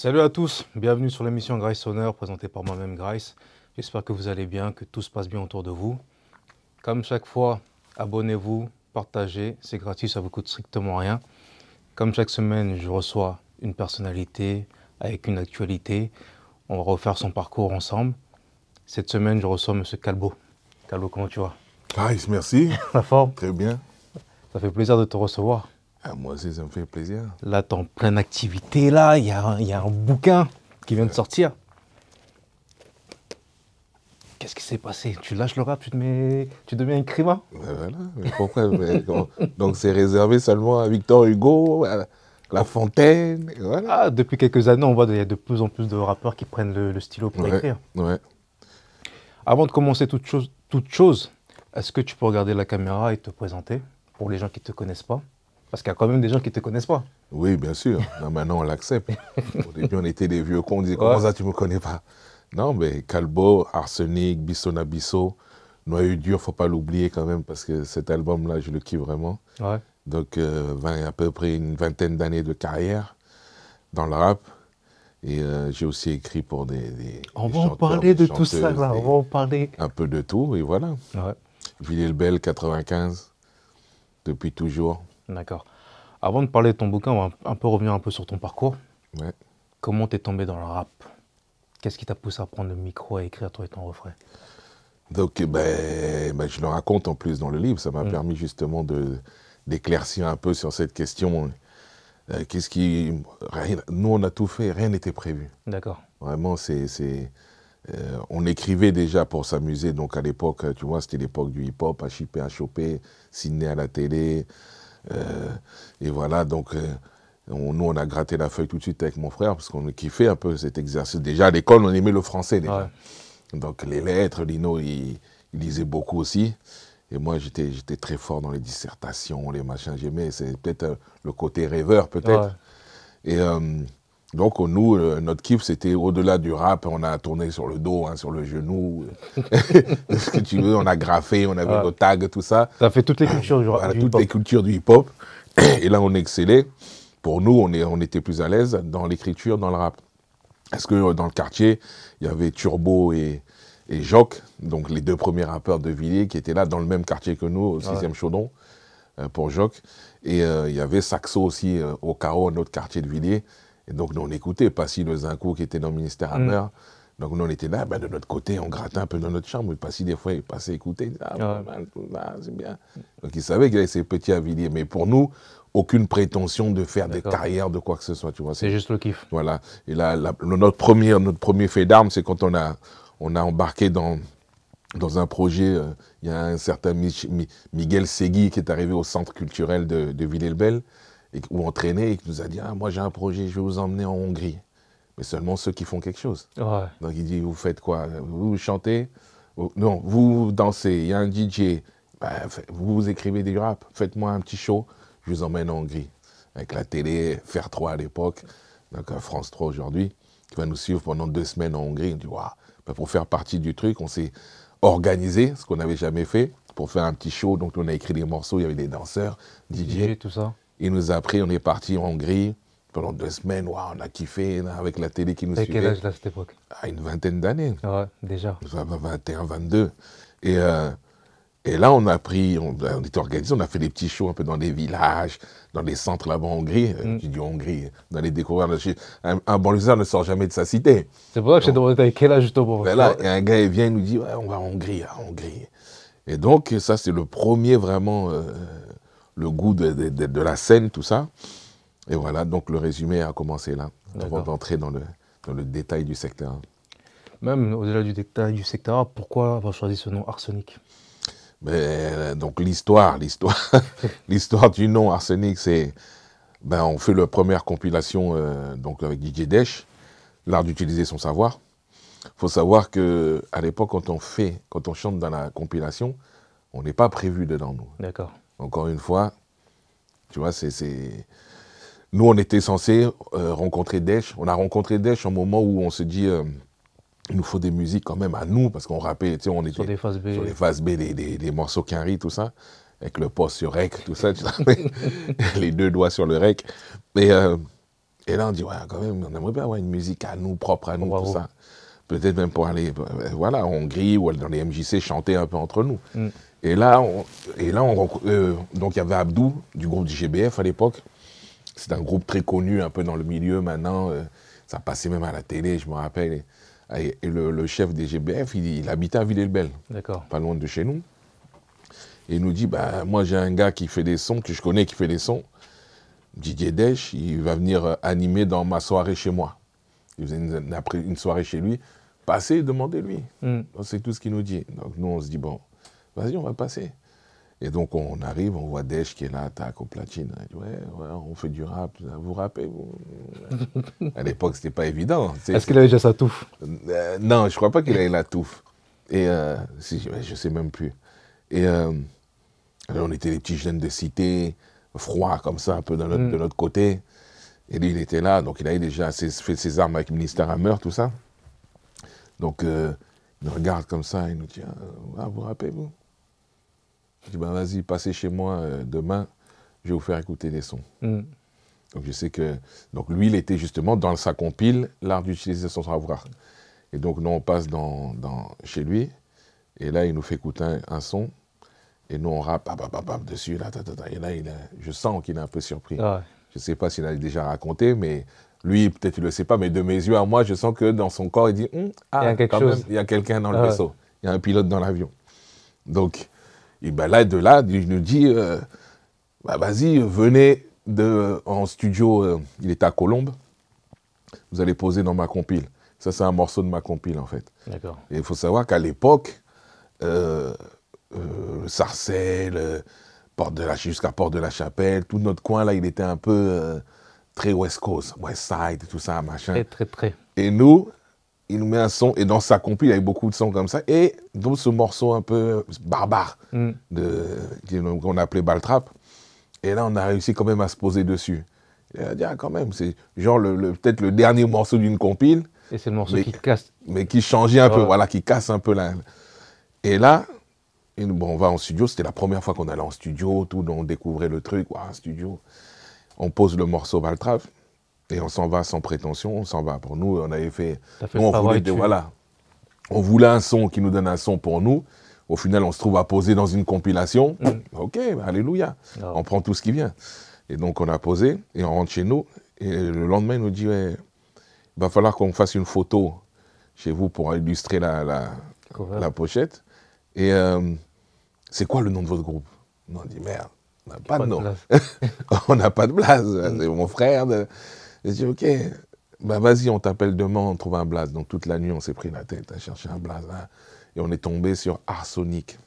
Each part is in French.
Salut à tous, bienvenue sur l'émission Grace Honor présentée par moi-même Grace. J'espère que vous allez bien, que tout se passe bien autour de vous. Comme chaque fois, abonnez-vous, partagez, c'est gratuit, ça vous coûte strictement rien. Comme chaque semaine, je reçois une personnalité avec une actualité. On va refaire son parcours ensemble. Cette semaine, je reçois M. Calbo. Calbo, comment tu vas Grice, merci. La forme Très bien. Ça fait plaisir de te recevoir. Ah, moi aussi, ça me fait plaisir. Là, t'es en pleine activité, là. Il y, a, un bouquin qui vient de euh. sortir. Qu'est-ce qui s'est passé Tu lâches le rap, tu, tu deviens écrivain ben voilà, pourquoi Donc c'est réservé seulement à Victor Hugo, à La Fontaine, voilà. Ah, depuis quelques années, on voit qu'il y a de plus en plus de rappeurs qui prennent le, stylo pour écrire. Avant de commencer toute chose, toute chose est-ce que tu peux regarder la caméra et te présenter pour les gens qui ne te connaissent pas parce qu'il y a quand même des gens qui ne te connaissent pas. Oui, bien sûr. maintenant, on l'accepte. Au début, on était des vieux cons. On disait, comment ça, tu ne me connais pas Non, mais Calbo, Arsenic, Bissona Bisso, Noyau Dur, faut pas l'oublier quand même, parce que cet album-là, je le kiffe vraiment. Donc, euh, à peu près une vingtaine d'années de carrière dans le rap. Et euh, j'ai aussi écrit pour des. on va en parler de tout ça, là. On va en parler. Un peu de tout, et voilà. Ouais. le bel 95, depuis toujours. D'accord. Avant de parler de ton bouquin, on va un peu revenir un peu sur ton parcours. Ouais. Comment t'es tombé dans le rap Qu'est-ce qui t'a poussé à prendre le micro et écrire toi et ton refrain Donc, eh ben, ben, je le raconte en plus dans le livre. Ça m'a mm. permis justement de d'éclaircir un peu sur cette question. Euh, qu'est-ce qui rien, Nous, on a tout fait. Rien n'était prévu. D'accord. Vraiment, c'est euh, on écrivait déjà pour s'amuser. Donc à l'époque, tu vois, c'était l'époque du hip-hop, à à choper, Sydney à la télé. Euh, et voilà, donc euh, nous, on a gratté la feuille tout de suite avec mon frère, parce qu'on kiffait un peu cet exercice. Déjà, à l'école, on aimait le français déjà. Donc les lettres, Lino, il, lisait beaucoup aussi. Et moi, j'étais, j'étais très fort dans les dissertations, les machins. J'aimais, c'est peut-être euh, le côté rêveur, peut-être. Et donc euh, nous, euh, notre kiff, c'était au-delà du rap, on a tourné sur le dos, hein, sur le genou, ce que tu veux, on a graffé, on avait nos tags, tout ça. Ça fait toutes les cultures du, rap. hip-hop. Toutes les cultures du hip-hop. Et là, on excellait. Pour nous, on, était plus à l'aise dans l'écriture, dans le rap. Parce que euh, dans le quartier, il y avait Turbo et, et Jock, donc les deux premiers rappeurs de Villiers, qui étaient là dans le même quartier que nous, au 6e ah pour Jock. Et il y avait Saxo aussi, au Carreau, un autre quartier de Villiers. Et donc, nous, on écoutait Passy Zincourt qui était dans le ministère à mm. Donc, nous, on était là, ben, de notre côté, on grattait un peu dans notre chambre. pas si des fois, il passait écouter. Il ah, ben, c'est bien. Donc, il savait qu'il avait ses petits aviliers. Mais pour nous, aucune prétention de faire des carrières, de quoi que ce soit, tu vois. C'est juste le kiff. Voilà. Et là, notre, premier, notre premier fait d'armes, c'est quand on a, embarqué dans, un projet, euh, il y a un certain Miguel Segui qui est arrivé au centre culturel de, de Villers-le-Bel, ou entraîné et qui nous a dit ah, Moi, j'ai un projet, je vais vous emmener en Hongrie. Mais seulement ceux qui font quelque chose. Donc il dit Vous faites quoi Vous chantez Non, vous dansez, il y a un DJ, bah, vous écrivez du rap, faites-moi un petit show, je vous emmène en Hongrie. Avec la télé, Faire 3 à l'époque, donc euh, France 3 aujourd'hui, qui va nous suivre pendant deux semaines en Hongrie. On dit Waouh bah, Pour faire partie du truc, on s'est organisé, ce qu'on n'avait jamais fait, pour faire un petit show. Donc on a écrit des morceaux, il y avait des danseurs, DJ. DJ tout ça. Il nous a pris, on est parti en Hongrie pendant deux semaines. on a kiffé avec la télé qui nous T'as suivait. quel âge là, cette époque À une vingtaine d'années. Ouais, déjà. 21, 22. Et, euh, et là, on a pris, on, était organisé, on a fait des petits shows un peu dans des villages, dans des centres là-bas en Hongrie. Euh, mm. dis Hongrie, dans les découvertes. Un, un banlieusard ne sort jamais de sa cité. C'est pour ça que je t'ai demandé avec quel âge justement. Ben là, et un gars il vient et nous dit ouais, on va en Hongrie, en Hongrie. Et donc, ça, c'est le premier vraiment. Euh, le goût de, la scène, tout ça. Et voilà, donc le résumé a commencé là, avant d'entrer dans le, dans le détail du secteur. Même au-delà du détail du secteur, pourquoi avoir choisi ce nom arsenic ben, Donc l'histoire, l'histoire, l'histoire du nom arsenic, c'est ben, on fait la première compilation euh, donc avec DJ Desch, l'art d'utiliser son savoir. Il Faut savoir que à l'époque, quand on fait, quand on chante dans la compilation, on n'est pas prévu dedans nous. D'accord. Encore une fois, tu vois, c'est. Nous, on était censés euh, rencontrer Desch. On a rencontré Desch au moment où on se dit, euh, il nous faut des musiques quand même à nous, parce qu'on rappelait, tu sais, on était sur les phases B, des, morceaux morceaux tout ça, avec le poste sur rec, tout ça, tu les deux doigts sur le rec. Euh, et, là, on dit, ouais, quand même, on aimerait bien avoir une musique à nous, propre à nous, tout ça. Peut-être même pour aller, voilà, en Hongrie ou dans les MJC, chanter un peu entre nous. Mm. Et là, et là on, euh, donc il y avait Abdou du groupe du GBF à l'époque. C'est un groupe très connu un peu dans le milieu maintenant. Euh, ça passait même à la télé, je me rappelle. Et, le, chef des GBF, il, habite habitait à villers le pas loin de chez nous. Et il nous dit, bah, moi j'ai un gars qui fait des sons, que je connais qui fait des sons, Didier Desch, il va venir euh, animer dans ma soirée chez moi. Il faisait une, soirée chez lui. Passez, demandez-lui. Hmm. C'est tout ce qu'il nous dit. Donc nous, on se dit, bon, Vas-y, on va passer. Et donc on arrive, on voit Desch qui est là, tac, au platine. ouais, on fait du rap, vous rappez vous... À l'époque, c'était pas évident. Est-ce qu'il avait déjà sa touffe euh, Non, je crois pas qu'il avait la touffe. Et euh, si, je sais même plus. Et euh, on était les petits jeunes de cité, froids comme ça, un peu de notre, mm. côté. Et lui, il était là, donc il avait déjà fait ses armes avec le ministère à tout ça. Donc euh, il nous regarde comme ça, il nous dit, ah, vous rappez vous je dis, ben vas-y, passez chez moi euh, demain, je vais vous faire écouter des sons. Mm. Donc je sais que. Donc lui, il était justement dans sa compile, l'art d'utiliser son savoir. Et donc nous, on passe dans, chez lui, et là, il nous fait écouter un, son, et nous, on rappe, dessus, là, et là, il je sens qu'il est un peu surpris. Ah je ne sais pas s'il a déjà raconté, mais lui, peut-être il ne le sait pas, mais de mes yeux à moi, je sens que dans son corps, il dit hum, Ah, il y a, quelqu'un dans le ah vaisseau, il y a un pilote dans l'avion. Donc, et ben là, de là, il nous dit, bah vas-y, venez de, en studio, euh, il est à Colombe, vous allez poser dans ma compile. Ça, c'est un morceau de ma compile, en fait. D'accord. Et il faut savoir qu'à l'époque, euh, euh Sarcelles, euh, jusqu'à Porte de la Chapelle, tout notre coin, là, il était un peu très West Coast, West Side, tout ça, machin. Très, très, très. Et nous, il nous met un son, et dans sa compile il y avait beaucoup de sons comme ça, et donc ce morceau un peu barbare, mm. de, qu'on appelait Baltrap. Et là, on a réussi quand même à se poser dessus. Et a ah, quand même, c'est genre le, peut-être le dernier morceau d'une compile. Et c'est le morceau qui qui casse. Mais qui changeait un peu, voilà, qui casse un peu là Et là, bon, on va en studio, c'était la première fois qu'on allait en studio, tout, on découvrait le truc, studio. On pose le morceau Baltrap ». Et on s'en va sans prétention, on s'en va. Pour nous, on avait fait. on, voulait voilà, on voulait un son qui nous donne un son pour nous. Au final, on se trouve à poser dans une compilation. Mm. Ok, alléluia. Ah. On prend tout ce qui vient. Et donc, on a posé et on rentre chez nous. Et le lendemain, il nous dit il va falloir qu'on fasse une photo chez vous pour illustrer la, la, pochette. Et euh, c'est quoi le nom de votre groupe On dit merde, on n'a pas, de nom. on n'a pas de place. Mm. c'est mon frère. De... J'ai dit, OK, bah vas-y, on t'appelle demain, on trouve un blaze. Donc toute la nuit, on s'est pris la tête à chercher un blaze. Hein. et on est tombé sur Arsenic.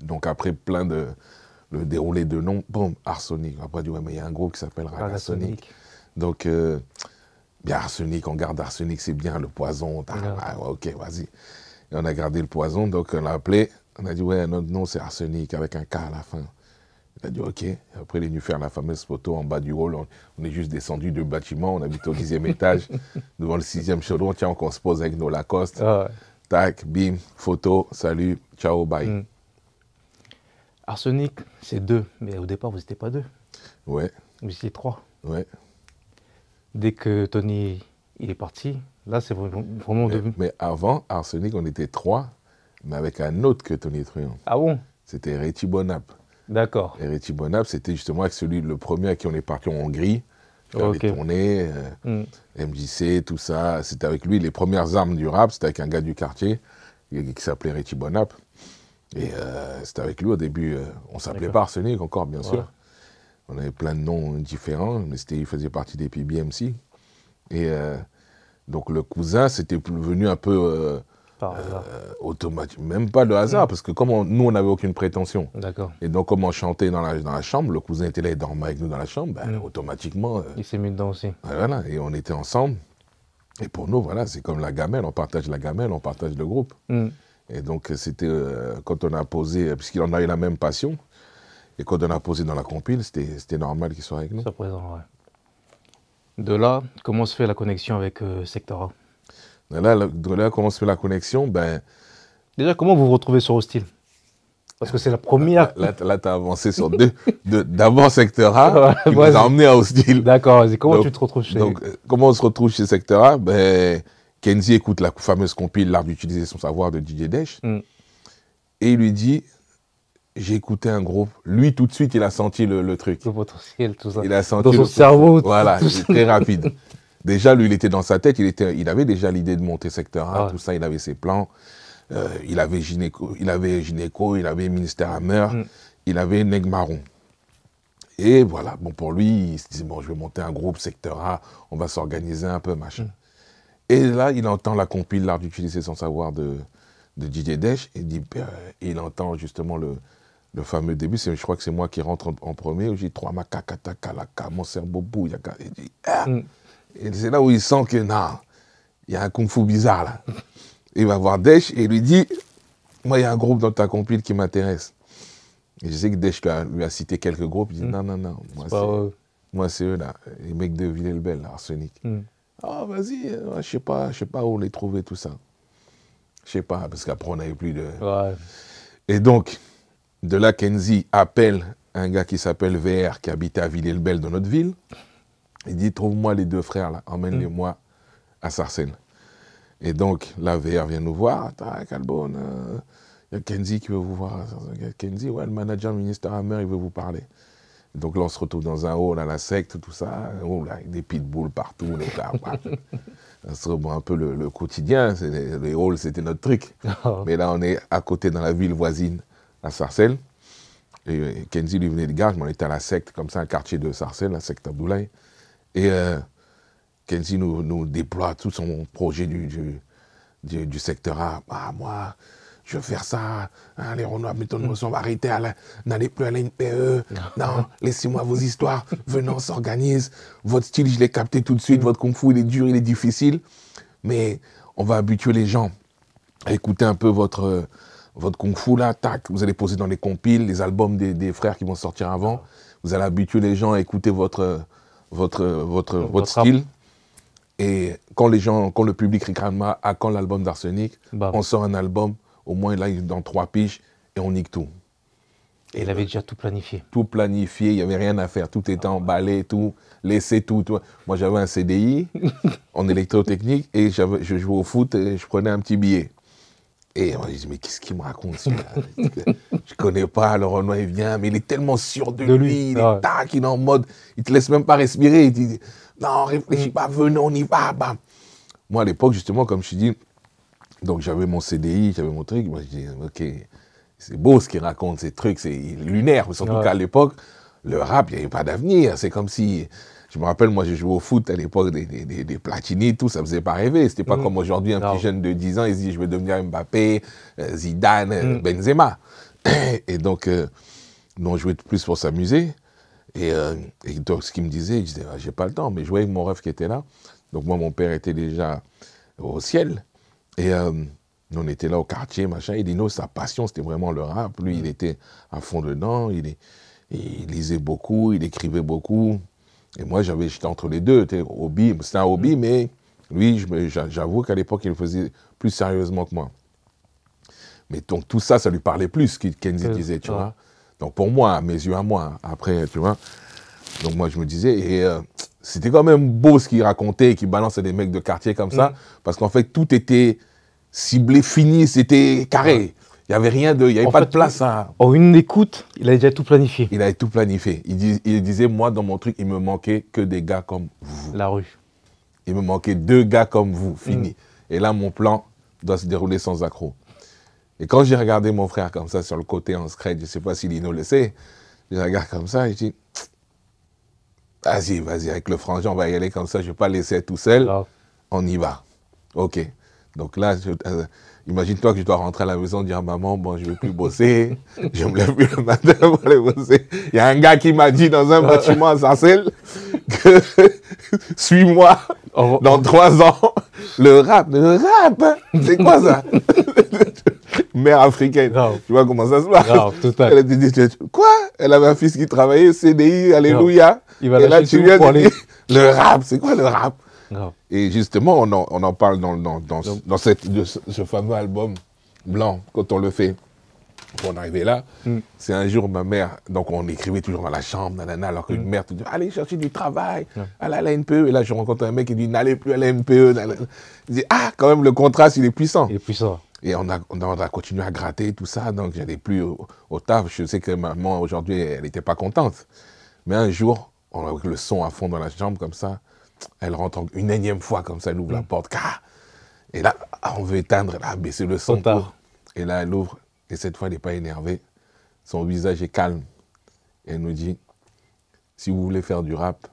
donc après plein de. Le déroulé de noms. boum, Arsonic. Après, dit, ouais, mais il y a un groupe qui s'appelle arsenic Donc, euh, bien Arsenic, on garde Arsenic, c'est bien, le poison. ok, vas-y. Et on a gardé le poison, donc on l'a appelé. On a dit, ouais, notre nom, c'est Arsenic, avec un K à la fin a dit OK. Après, il est venu faire la fameuse photo en bas du hall. On, est juste descendu du bâtiment. On habite au dixième étage, devant le sixième chaudron. Tiens, on se pose avec nos Lacoste. Ah Tac, bim, photo, salut, ciao, bye. Hmm. Arsenic, c'est deux. Mais au départ, vous n'étiez pas deux. Ouais. Vous étiez trois. Ouais. Dès que Tony il est parti, là, c'est vraiment, mais, devenu. Mais avant, Arsenic, on était trois, mais avec un autre que Tony Truant. Ah bon C'était Réti Bonap. D'accord. Et Réti Bonap, c'était justement avec celui, le premier à qui on est parti en Hongrie, on okay. tourné, hmm. euh, MJC, tout ça. C'était avec lui les premières armes du rap, c'était avec un gars du quartier euh, qui, s'appelait Réti Bonap. Et euh, c'était avec lui au début, on on s'appelait pas Arsenic encore, bien sûr. On avait plein de noms différents, mais il faisait partie des PBMC. Et donc le cousin, c'était venu un peu par euh, même pas le hasard, hmm. parce que comme nous, on n'avait aucune prétention. D'accord. Et donc, comme on chantait dans la, chambre, le cousin était là, et dormait avec nous dans la chambre, ben, hmm. automatiquement. Euh, il s'est mis dedans aussi. Ben, voilà, et on était ensemble. Et pour nous, voilà, c'est comme la gamelle, on partage la gamelle, on partage le groupe. Hmm. Et donc, c'était euh, quand on a posé, puisqu'il en a eu la même passion, et quand on a posé dans la compile, c'était normal qu'il soit avec nous. C'est présent, ouais. De là, comment se fait la connexion avec Sectora là, là, se fait la connexion, ben. Déjà, comment vous vous retrouvez sur Hostile Parce que c'est la première. Là, là, tu as avancé sur deux. D'abord Secteur A, qui vous a emmené à Hostile. D'accord, vas-y, comment tu te retrouves chez Donc, euh, comment on se retrouve chez Secteur A ben, Kenzie écoute la fameuse compil « L'art d'utiliser son savoir de DJ Desch. Hmm. Et il lui dit j'ai écouté un groupe. Lui, tout de suite, il a senti le, le truc. Le potentiel, tout ça. Il a senti Dans son cerveau. Voilà, c'est très rapide. Déjà, lui, il était dans sa tête, il, était, il avait déjà l'idée de monter secteur A, ah tout ça, il avait ses plans. Euh, il, avait gynéco, il avait gynéco, il avait ministère Hammer, il avait Negmaron. Et voilà, bon, pour lui, il se disait, bon, je vais monter un groupe secteur A, on va s'organiser un peu, machin. Mm. Et là, il entend la compile L'art d'utiliser son savoir de, de Didier Desch, et dit, ben, il entend justement le, fameux début, je crois que c'est moi qui rentre en, premier, où j'ai trois macacatakalaka, mon cerveau bouille, il dit, ah. Mm. Et c'est là où il sent que, non, il y a un kung-fu bizarre là. Il va voir Desch et lui dit, moi, il y a un groupe dans ta compile qui m'intéresse. Et je sais que Desch lui a, cité quelques groupes. Il dit, mm. non, non, non, moi, c'est eux là, les mecs de Villelbel, Arsenic. Mm. Ah, vas-y, euh, je sais pas, je sais pas où les trouver, tout ça. Je sais pas, parce qu'après, on n'avait plus de. Et donc, de là, Kenzie appelle un gars qui s'appelle VR, qui habitait à Ville Villelbel dans notre ville. Il dit, trouve-moi les deux frères là, emmène-les-moi mm. à Sarcelles. Et donc, la VR vient nous voir, Calbon, euh, il y a Kenzie qui veut vous voir. Kenzie, ouais, le manager ministre Hammer, il veut vous parler. donc là, on se retrouve dans un hall à la secte, tout ça, oh, là, des pitbulls partout. les se un peu le, quotidien, les, halls, c'était notre truc. Oh. Mais là, on est à côté, dans la ville voisine, à Sarcelles. Et euh, Kenzie lui venait de gare, mais on était à la secte, comme ça, un quartier de Sarcelles, la secte Abdoulaye. Et euh, Kenzie nous, déploie tout son projet du, du, secteur A. Ah, moi, je veux faire ça. Hein, les Renault on sont arrêtés. N'allez plus à la e. Non, laissez-moi vos histoires. Venez, on s'organise. Votre style, je l'ai capté tout de suite. Votre kung-fu, il est dur, il est difficile. Mais on va habituer les gens à écouter un peu votre, euh, votre kung-fu là. vous allez poser dans les compiles, les albums des frères qui vont sortir avant. Vous allez habituer les gens à écouter votre euh, votre, votre, votre, style. Et quand les gens, quand le public réclame à ah, quand l'album d'Arsenic, bah on sort un album, au moins là, dans trois piges, et on nique tout. Et il avait déjà tout planifié. Tout planifié, il n'y avait rien à faire. Tout était emballé, tout, laissé tout. tout. Moi, j'avais un CDI en électrotechnique et je jouais au foot et je prenais un petit billet. Et moi je dis mais qu'est-ce qu'il me raconte celui-là Je connais pas, le Noir, il vient, mais il est tellement sûr de, lui, il est tac, il est en mode, il te laisse même pas respirer, il dit, non, réfléchis mm. pas, venez, on y va, bam. Moi, à l'époque, justement, comme je suis dit, donc j'avais mon CDI, j'avais mon truc, moi, je dis, ok, c'est beau ce qu'il raconte, ces trucs, c'est lunaire, mais surtout ouais. qu'à l'époque, le rap, il n'y avait pas d'avenir, c'est comme si je me rappelle, moi, j'ai joué au foot à l'époque des, des, Platini, tout, ça me faisait pas rêver. Ce n'était pas mm. comme aujourd'hui, un petit jeune de 10 ans, il se dit, je vais devenir Mbappé, euh, Zidane, euh, mm. Benzema. Et donc, euh, nous, on jouait plus pour s'amuser. Et, donc, ce qu'il me disait, je disais, ah, j'ai pas le temps, mais je voyais mon rêve qui était là. Donc, moi, mon père était déjà au ciel. Et on était là au quartier, machin. Et Dino, sa passion, c'était vraiment le rap. Lui, il mm. était à fond dedans. il lisait beaucoup, il écrivait beaucoup. Et moi, j'avais, j'étais entre les deux. C'était un hobby, mais lui, j'avoue qu'à l'époque, il le faisait plus sérieusement que moi. Mais donc, tout ça, ça lui parlait plus que Kenzie euh, disait, tu vois. Donc, pour moi, mes yeux à moi, après, tu vois. Donc, moi, je me disais, et euh, c'était quand même beau ce qu'il racontait, qu'il balançait des mecs de quartier comme ça, mm. parce qu'en fait, tout était ciblé, fini, c'était carré. Il n'y avait rien de, il n'y avait pas de place hein. En une écoute, il avait déjà tout planifié. Il avait tout planifié. Il, disait, moi, dans mon truc, il me manquait que des gars comme vous. La rue. Il me manquait deux gars comme vous, mm. fini. Et là, mon plan doit se dérouler sans accroc. Et quand j'ai regardé mon frère comme ça sur le côté en secret, je ne sais pas si Lino le sait, je regarde comme ça et je vas-y, vas-y, avec le frangin, on va y aller comme ça, je ne vais pas laisser tout seul. On y va. OK. Donc là, euh, imagine-toi que je dois rentrer à la maison, dire à maman, bon, je ne veux plus bosser, je me lève plus le matin pour aller bosser. Il y a un gars qui m'a dit dans un ah. bâtiment à Sarcelles que suis-moi dans trois ans. Le rap, le rap, c'est quoi ça Mère africaine. Tu vois comment ça se passe Elle a dit, quoi Elle avait un fils qui travaillait, CDI, alléluia. Il va Et là, tu viens pour le rap, c'est quoi le rap et justement, on en, parle dans, ce, fameux album blanc, quand on le fait. pour en arriver là, mm. c'est un jour ma mère, donc on écrivait toujours dans la chambre, nanana, alors qu'une mm. mère te dit Allez chercher du travail, Elle allez à la NPE. Et là, je rencontre un mec qui dit N'allez plus à la NPE. Je dis Ah, quand même, le contraste, il est puissant. Il puissant. Et on a, continué à gratter tout ça, donc n'allais plus au, taf. Je sais que maman, aujourd'hui, elle n'était pas contente. Mais un jour, on a le son à fond dans la chambre comme ça, elle rentre une énième fois comme ça, elle ouvre la mm. porte. Car, et là, ah, on veut éteindre, a baisser le son. et là, elle ouvre. Et cette fois, elle n'est pas énervée. Son visage est calme. elle nous dit si vous voulez faire du rap,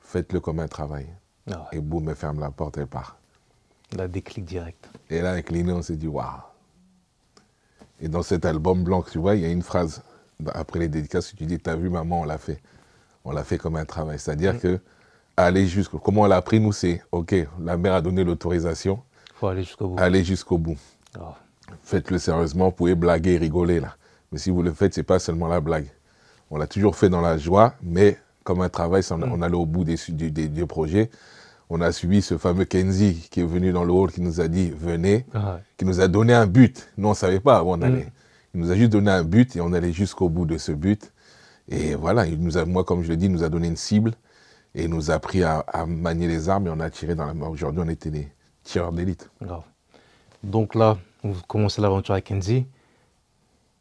faites-le comme un travail. Ah et boum, elle ferme la porte, elle part. La déclic direct. Et là, avec Liné, on s'est dit waouh. Et dans cet album blanc, tu vois, il y a une phrase après les dédicaces tu dis T'as vu, maman, on l'a fait. On l'a fait comme un travail. C'est-à-dire mm. que aller jusqu'au. Comment on l'a appris, nous, c'est OK, la mère a donné l'autorisation. Il faut aller jusqu'au bout. Aller jusqu'au bout. Oh. Faites-le sérieusement, vous pouvez blaguer, rigoler, là. Mais si vous le faites, c'est pas seulement la blague. On l'a toujours fait dans la joie, mais comme un travail, mm. on allait au bout des, des, projets on a suivi ce fameux Kenzie qui est venu dans le hall, qui nous a dit venez, ah qui nous a donné un but. Nous, on ne savait pas où on mm. allait. Il nous a juste donné un but et on allait jusqu'au bout de ce but. Et voilà, il nous a, moi, comme je l'ai dit, il nous a donné une cible. Et nous a appris à, manier les armes et on a tiré dans la main. Aujourd'hui, on était des tireurs d'élite. Donc là, vous commencez l'aventure avec Kenzie.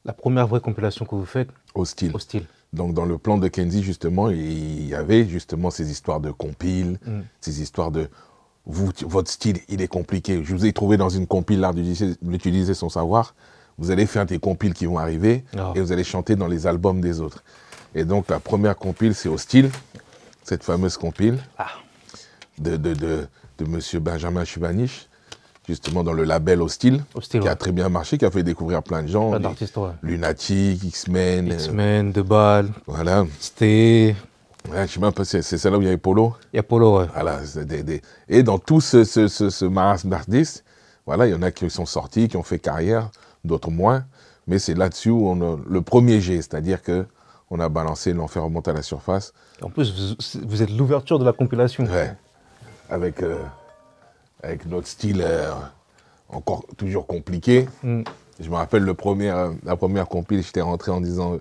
La première vraie compilation que vous faites Hostile. Hostile. Donc dans le plan de Kenzie, justement, il y avait justement ces histoires de compile, mm. ces histoires de... votre style, il est compliqué. Je vous ai trouvé dans une compile l'art d'utiliser son savoir. Vous allez faire des compiles qui vont arriver ah. et vous allez chanter dans les albums des autres. Et donc la première compile, c'est Hostile cette fameuse compile ah. de, de, de, M. Benjamin Chubanich, justement dans le label Hostile, qui a très bien marché, qui a fait découvrir plein de gens. Plein d'artistes, ouais. Lunatic, X-Men. Euh, X-Men, De Ball. Voilà. C'était. je c'est celle-là où il y avait Polo Il y a Polo, ouais. Et dans tout ce, ce, ce, marasme d'artistes, voilà, il y en a qui sont sortis, qui ont fait carrière, d'autres moins. Mais c'est là-dessus où on le premier jet, c'est-à-dire que on a balancé L'enfer remonte à la surface. En plus, vous, êtes l'ouverture de la compilation. Ouais. Avec, euh, avec notre style euh, encore toujours compliqué. Mm. Je me rappelle le premier, euh, la première compile, j'étais rentré en disant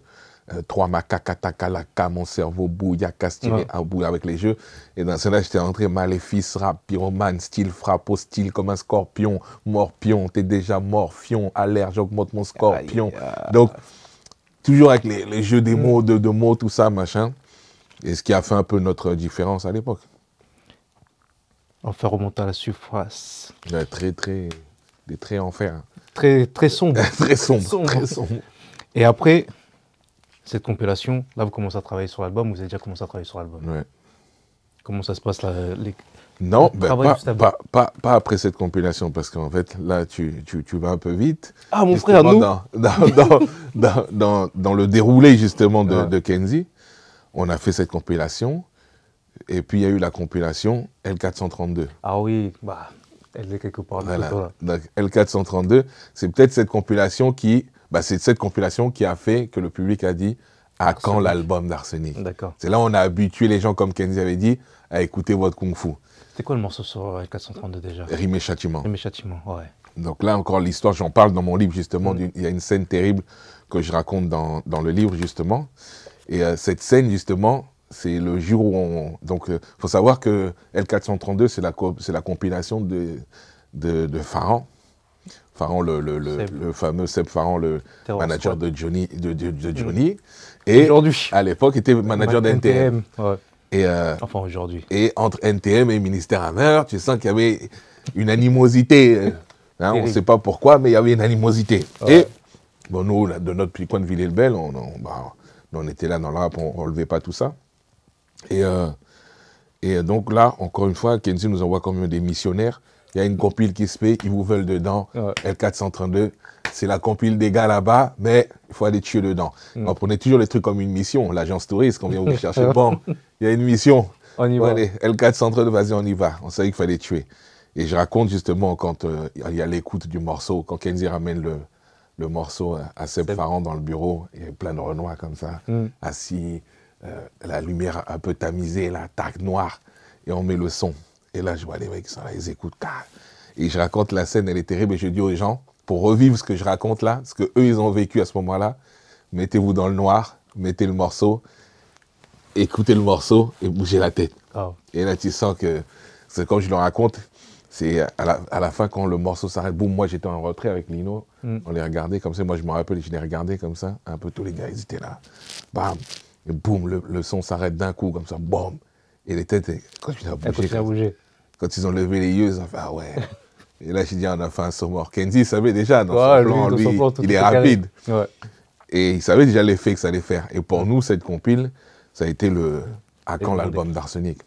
trois ka mon cerveau bouilla, castimé, à bout avec les jeux. Et dans cela, j'étais rentré maléfice, rap, pyromane, style au style comme un scorpion, morpion, t'es déjà mort, morpion, alerte, j'augmente mon scorpion. Donc, toujours avec les, jeux des mm. mots, de, mots, tout ça, machin. Et ce qui a fait un peu notre différence à l'époque. Enfin fait remonter à la surface. Très, très, très. Des traits en hein. Très, très sombre. très sombre. Et après cette compilation, là, vous commencez à travailler sur l'album, vous avez déjà commencé à travailler sur l'album. Ouais. Comment ça se passe, là, non, ben, pas, pas, après cette compilation, parce qu'en fait, là, tu, tu, vas un peu vite. Ah, mon frère, nous dans, dans, dans, le déroulé, justement, ah. de, Kenzie, on a fait cette compilation, et puis il y a eu la compilation L432. Ah oui, bah, elle est quelque part. L432, c'est peut-être cette compilation qui... Bah, c'est cette compilation qui a fait que le public a dit à quand l'album d'Arsenic. C'est là où on a habitué les gens, comme Kenzie avait dit, à écouter votre kung-fu. C'était quoi le morceau sur l 432 déjà Rimé châtiment. Rime châtiment, ouais. Donc là encore l'histoire, j'en parle dans mon livre justement, il y a une scène terrible que je raconte dans, le livre justement. Et euh, cette scène justement, c'est le jour où on... Donc il euh, faut savoir que L432, c'est la, la compilation de, de, de Pharaon. le, le, le, fameux Seb Pharaon, le manager de Johnny. De, de, mm. Johnny Et à l'époque, il était manager d'NTM. Ouais. Et euh, enfin aujourd'hui. Et entre NTM et Ministère Hammer, tu sens qu'il y avait une animosité. Hein, on ne sait pas pourquoi, mais il y avait une animosité. Et bon, nous, de notre petit coin de Villers-le-Bel, on, on, bah, était là dans l'arbre, on ne relevait pas tout ça. Euh, et, donc là, encore une fois, Kenzie nous envoie quand même des missionnaires. Il y a une compile qui se fait, ils vous veulent dedans, L432 c'est la compile des gars là-bas, mais il faut aller tuer dedans. Hmm. On prenait toujours les trucs comme une mission. L'agence touriste, qu'on vient vous chercher, bon, il y a une mission. On y va. Allez, L4 Centre de vas-y, on y va. On savait qu'il fallait tuer. Et je raconte justement quand euh, il y a l'écoute du morceau, quand Kenzie ramène le, morceau à ses parents dans le bureau, il y a plein de renois comme ça, hmm. assis, euh, la lumière un peu tamisée, la tac noire, et on met le son. Et là, je vois les mecs, qui sont là, ils écoutent. Et je raconte la scène, elle est terrible, et je dis aux gens, pour revivre ce que je raconte là, ce que eux ils ont vécu à ce moment-là, mettez-vous dans le noir, mettez le morceau, écoutez le morceau et bougez la tête. Ah. Et là, tu sens que, c'est comme je le raconte, c'est à la, fin quand le morceau s'arrête, boum, moi j'étais en retrait avec Lino, mm. on les regardait comme ça, moi je me rappelle, je les regardais comme ça, un peu tous les gars, ils étaient là, bam, et boum, le, son s'arrête d'un coup, comme ça, boum, et les têtes, quand tu as bougé, quand ils ont levé les yeux, ont fait, ah ouais. Et là, j'ai dit, on a fait un sommeur. Kenzie, savait déjà, dans son plan, lui, il est rapide. Et il savait déjà l'effet que ça allait faire. Et pour nous, cette compile, ça a été le à quand l'album d'Arsenic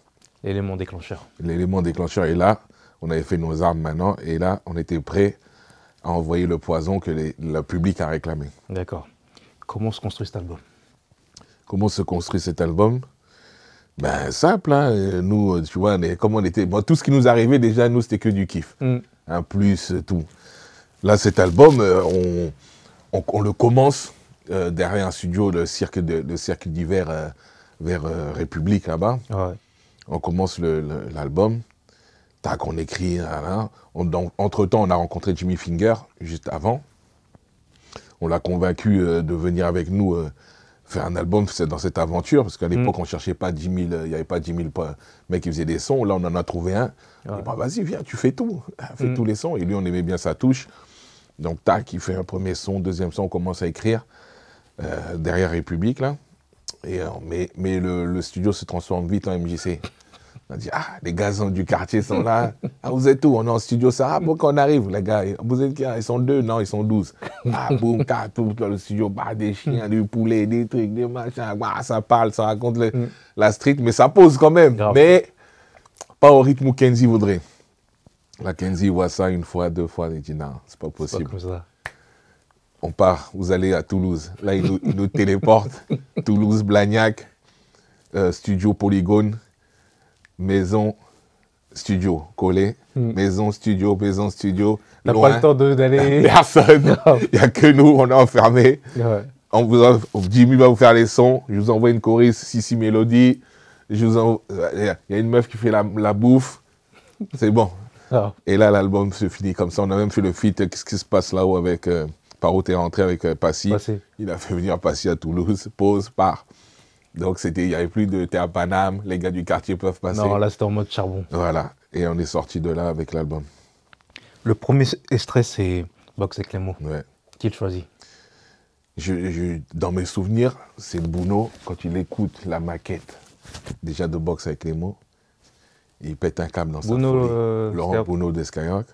L'élément déclencheur. L'élément déclencheur. Et là, on avait fait nos armes maintenant. Et là, on était prêt à envoyer le poison que le public a réclamé. D'accord. Comment se construit cet album Comment se construit cet album Ben, simple. Hein. Nous, tu vois, on comme on était. tout ce qui nous arrivait déjà, nous, c'était que du kiff. Mm un hein, plus tout. Là, cet album, euh, on, le commence euh, derrière un studio, le cirque, de, cirque d'hiver euh, vers République là-bas. On commence l'album. Tac, on écrit. Entre-temps, on a rencontré Jimmy Finger juste avant. On l'a convaincu de venir avec nous faire un album dans cette aventure, parce qu'à mm. l'époque, on cherchait pas 10 000, il n'y avait pas 10 000 mecs qui faisaient des sons. Là, on en a trouvé un. Bah, vas-y, viens, tu fais tout. Fais mm. tous les sons. Et lui, on aimait bien sa touche. Donc, tac, il fait un premier son, deuxième son, on commence à écrire euh, derrière République, là. Et, euh, mais mais le, studio se transforme vite en MJC. On dit, ah, les gazons du quartier sont là. Ah, vous êtes où On est en studio, ça. Ah, bon, quand on arrive, les gars, vous êtes qui ah, Ils sont deux Non, ils sont douze. Ah, boum, quatre tout le studio, bah, des chiens, du poulet, des trucs, des machins. Bah, ça parle, ça raconte mm. la street, mais ça pose quand même. Mais au rythme où Kenzie voudrait. La Kenzie voit ça une fois, deux fois, et dit non, c'est pas possible. On part, vous allez à Toulouse. Là, il nous, téléportent. téléporte. Toulouse, Blagnac, euh, studio Polygone, maison, studio collé, hmm. maison, studio, maison, studio. Il n'y a pas le temps d'aller. Personne. Il n'y a que nous, on est enfermés. On vous Jimmy va vous faire les sons. Je vous envoie une choriste, Sissi Mélodie. Euh, il y a une meuf qui fait la, bouffe. C'est bon. Ah. Et là, l'album se finit comme ça. On a même fait le feat euh, Qu'est-ce qui se passe là-haut avec. Euh, Paro par où t'es rentré avec Passy. Il a fait venir Passy à Toulouse, pause, part. Donc, c'était, il n'y avait plus de. T'es à Paname, les gars du quartier peuvent passer. Non, là, c'était en mode charbon. Voilà. Et on est sorti de là avec l'album. Le premier extrait, c'est Box et Clément. Ouais. Qui te choisit Dans mes souvenirs, c'est Bouno quand il écoute la maquette déjà de boxe avec les mots. Il pète un câble dans sa folie. Euh, Laurent Bruno de Skyrock.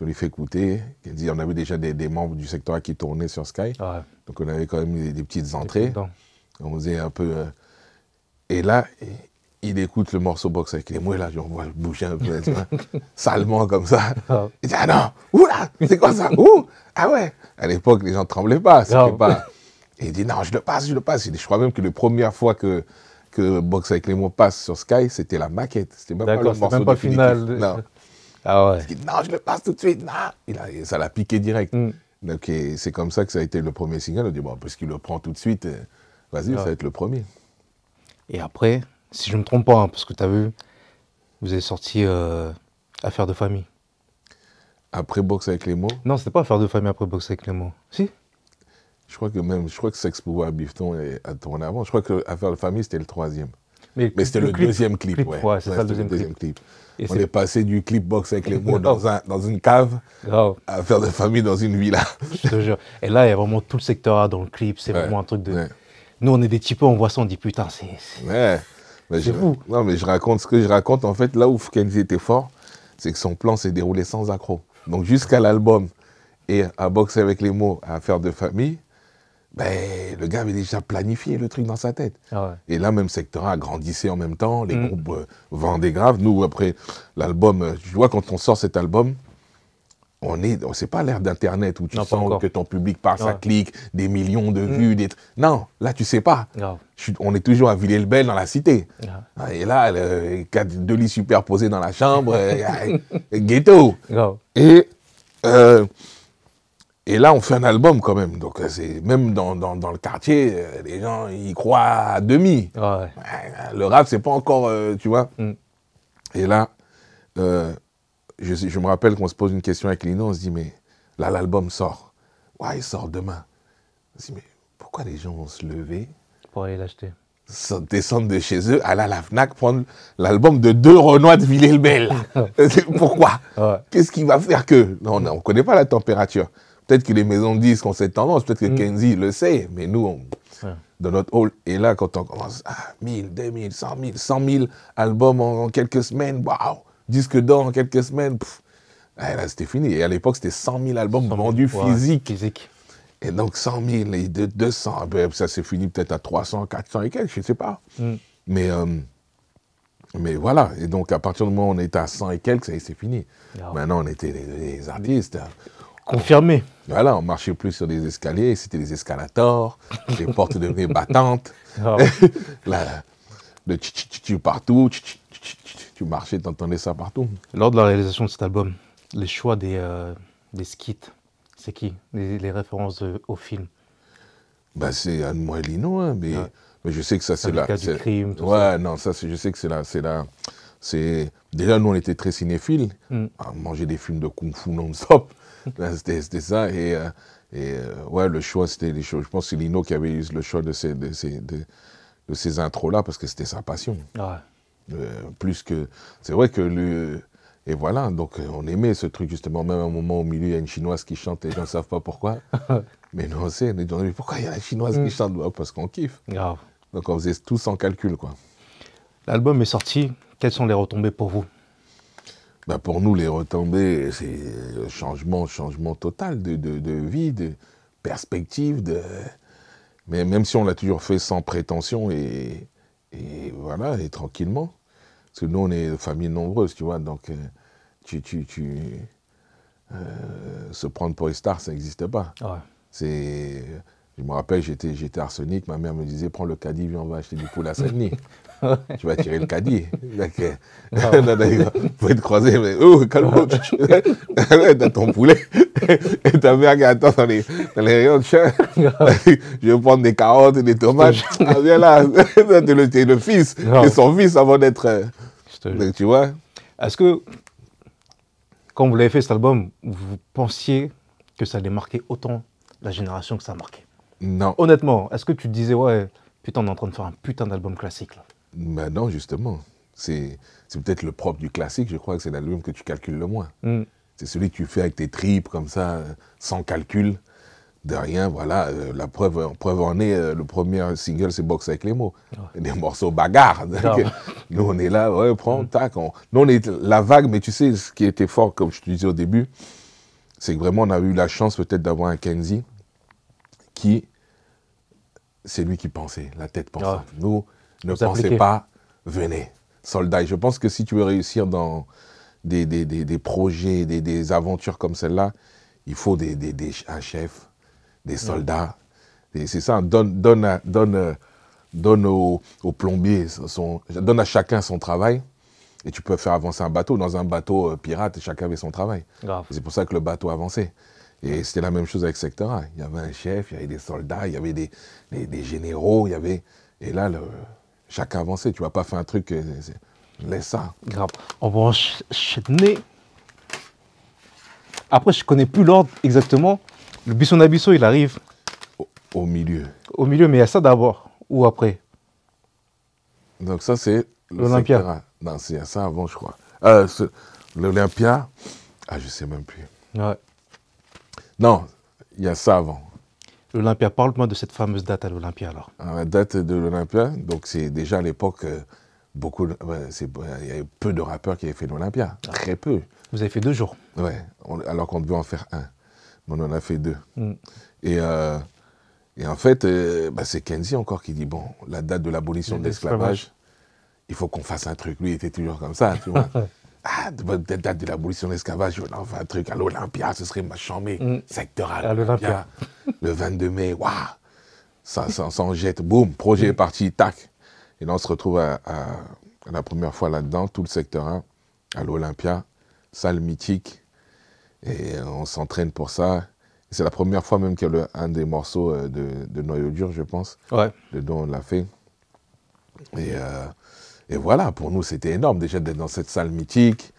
On lui fait écouter. Il dit, on avait déjà des, membres du secteur qui tournaient sur Sky. Ah Donc on avait quand même des, petites entrées. On faisait un peu. Euh, et là, il écoute le morceau boxe avec les mots, et là, je vois bouger un peu, salement comme ça. Ah. Il dit Ah non, oula, c'est quoi ça Ouh Ah ouais À l'époque, les gens tremblaient pas, ah il dit Non, je le passe, je le passe. Je crois même que la première fois que que Box avec les mots passe sur Sky, c'était la maquette. C'était même pas le morceau final. Non. Ah ouais. non, je le passe tout de suite. Non. Il ça l'a piqué direct. Mm. Donc c'est comme ça que ça a été le premier signal, On dit, bon, puisqu'il le prend tout de suite, euh, vas-y, ah. ça va être le premier. Et après, si je ne me trompe pas, hein, parce que tu as vu, vous avez sorti euh, Affaire de famille. Après Box avec les mots Non, c'était pas Affaire de famille après Box avec les mots. Si je crois que même, je crois que Sex Pouvoir Bifton est à tourné avant. Je crois que Affaire de famille, c'était le troisième. Mais, c'était le, deuxième clip. ouais. c'est le deuxième, clip. on est... passé du clip box avec les mots dans, une cave à affaire de famille dans une villa. Je te jure. Et là, il y a vraiment tout le secteur A dans le clip. C'est vraiment un truc de. Nous, on est des types, on voit ça, on dit putain, c'est. Ouais. Non, mais je raconte ce que je raconte. En fait, là où Kenzie était fort, c'est que son plan s'est déroulé sans accro. Donc, jusqu'à l'album et à boxer avec les mots, à faire de famille, ben, le gars avait déjà planifié le truc dans sa tête. Ah et là, même a grandissait en même temps, les mm. groupes euh, vendaient grave. Nous, après l'album, je euh, vois, quand on sort cet album, on est, c'est pas l'ère d'Internet où tu sens que ton public part, ça clique, des millions de mm. vues, Non, là, tu sais pas. on est toujours à Villers-le-Bel dans la cité. Ah. Ah, et là, deux lits superposés dans la chambre, euh, ghetto. Et. Et là, on fait un album quand même. Donc, euh, c'est même dans, le quartier, euh, les gens y croient à demi. Le rap, c'est pas encore, euh, tu vois. Mm. Et là, je, me rappelle qu'on se pose une question avec Lino, on se dit, mais là, l'album sort. Ouais, il sort demain. On se dit, mais pourquoi les gens vont se lever Pour aller l'acheter. Descendre de chez eux, aller à la Fnac, prendre l'album de deux Renoir de villers bel pourquoi Qu'est-ce qui va faire que Non, on ne connaît pas la température. Peut-être que les maisons disques ont cette tendance, peut-être que mm. Kenzie le sait, mais nous, on, dans notre hall, et là, quand on commence, à 1000, 2000, 100 000, 100 000 albums en, quelques semaines, waouh, disques d'or en quelques semaines, ah, là, c'était fini. Et à l'époque, c'était 100 000 albums vendus physiques. Et donc 100 000 et 200, ben, ça s'est fini peut-être à 300, 400 et quelques, je ne sais pas. Mm. Mais, euh, mais voilà, et donc à partir du moment où on était à 100 et quelques, ça fini. Maintenant, on était des, artistes. Hein. Confirmé. Voilà, on marchait plus sur des escaliers, c'était des escalators, les portes devenaient battantes, ah la, le tchit partout, tu marchais, tu entendais ça partout. Lors de la réalisation de cet album, les choix des, euh, des skits, c'est qui les, références au film bah, C'est Anne Moellino, hein, mais, ah. mais, je sais que ça c'est la... Cas du ouais, non, ça je sais que c'est là C'est là c'est... Déjà, nous, on était très cinéphiles. à hmm. manger des films de kung-fu non-stop. c'était ça. Et, euh, euh, ouais, le choix, c'était les choses. Je pense que c'est Lino qui avait eu le choix de ces, de intros-là parce que c'était sa passion. Euh, plus que. C'est vrai que le. Et voilà, donc on aimait ce truc justement. Même à un moment au milieu, il y a une chinoise qui chante et les ne savent pas pourquoi. mais nous on sait, on est dit, pourquoi il y a la chinoise qui mm. chante bah, Parce qu'on kiffe. Donc on faisait tout sans calcul, quoi. L'album est sorti. Quelles sont les retombées pour vous bah, pour nous, les retombées, c'est changement, changement total de, vie, de perspective, de... Mais même si on l'a toujours fait sans prétention et, voilà, et tranquillement. Parce que nous, on est famille nombreuse, tu vois, donc euh, tu... Euh, se prendre pour une star, ça n'existe pas. Ah c'est... Je me rappelle, j'étais, j'étais arsenic, ma mère me disait, prends le caddie, viens, on va acheter du poulet à Saint-Denis. tu vas tirer le caddie. Vous faut être croisé, mais oh, calme-toi, t'as ton poulet, et ta mère qui attend dans les, dans les rayons de chien. je vais prendre des carottes et des tomates. Ah, viens là, t'es le, le fils, t'es son fils avant d'être. Euh, tu vois Est-ce que, quand vous l'avez fait cet album, vous pensiez que ça allait marquer autant la génération que ça a marqué Non. Honnêtement, est-ce que tu te disais, ouais, putain, on est en train de faire un putain d'album classique là ben non, justement. C'est peut-être le propre du classique, je crois que c'est l'album que tu calcules le moins. Mm. C'est celui que tu fais avec tes tripes, comme ça, euh, sans calcul, de rien, voilà. Euh, la preuve, preuve en est, euh, le premier single, c'est Box avec les mots. Des morceaux bagarres. nous, on est là, ouais, prends, mm. tac. Nous, on est la vague, mais tu sais, ce qui était fort, comme je te disais au début, c'est que vraiment, on a eu la chance peut-être d'avoir un Kenzie qui, c'est lui qui pensait, la tête pensante. Nous, ne pensez pas, venez, soldats. Et je pense que si tu veux réussir dans des, projets, des, aventures comme celle-là, il faut des, un chef, des soldats. c'est ça, donne, donne, donne, donne aux, au plombiers, donne à chacun son travail. Et tu peux faire avancer un bateau. Dans un bateau euh, pirate, chacun avait son travail. C'est pour ça que le bateau avançait. Et c'était la même chose avec Secteur Il y avait un chef, il y avait des soldats, il y avait des, des généraux, il y avait. Et là, le, Chacun avancé, tu vas pas faire un truc, euh, laisse ça. Grave. En revanche, Chetney, après je connais plus l'ordre exactement, le buisson d'abisso, il arrive. Au, milieu. Au milieu, mais il y a ça d'abord ou après Donc ça c'est l'Olympia. Non, c'est ça avant je crois. Euh, L'Olympia, ah je sais même plus. Ouais. Non, il y a ça avant l'Olympia. Parle-moi de cette fameuse date à l'Olympia alors. Ah, la date de l'Olympia, donc c'est déjà à l'époque, euh, beaucoup, euh, il y avait peu de rappeurs qui avaient fait l'Olympia, ah. très peu. Vous avez fait deux jours. Ouais, alors qu'on devait en faire un, mais on en a fait deux. Mm. Et, euh, et, en fait, bah, c'est Kenzie encore qui dit bon, la date de l'abolition de l'esclavage, il faut qu'on fasse un truc. Lui, il était toujours comme ça, tu vois. Ah, date de l'abolition de l'esclavage, on fait un truc à l'Olympia, ce serait ma mais, sectoral mm. secteur à, l'Olympia. le 22 mai, waouh Ça, s'en jette, boum, projet est mm. parti, tac. Et là, on se retrouve à, la première fois là-dedans, tout le secteur 1, à l'Olympia, salle mythique. Et on s'entraîne pour ça. C'est la première fois même qu'il y a un des morceaux euh, de, de, Noyau Dur, je pense, ouais. de dont on l'a fait. Et. Euh, et voilà, pour nous, c'était énorme déjà d'être dans cette salle mythique,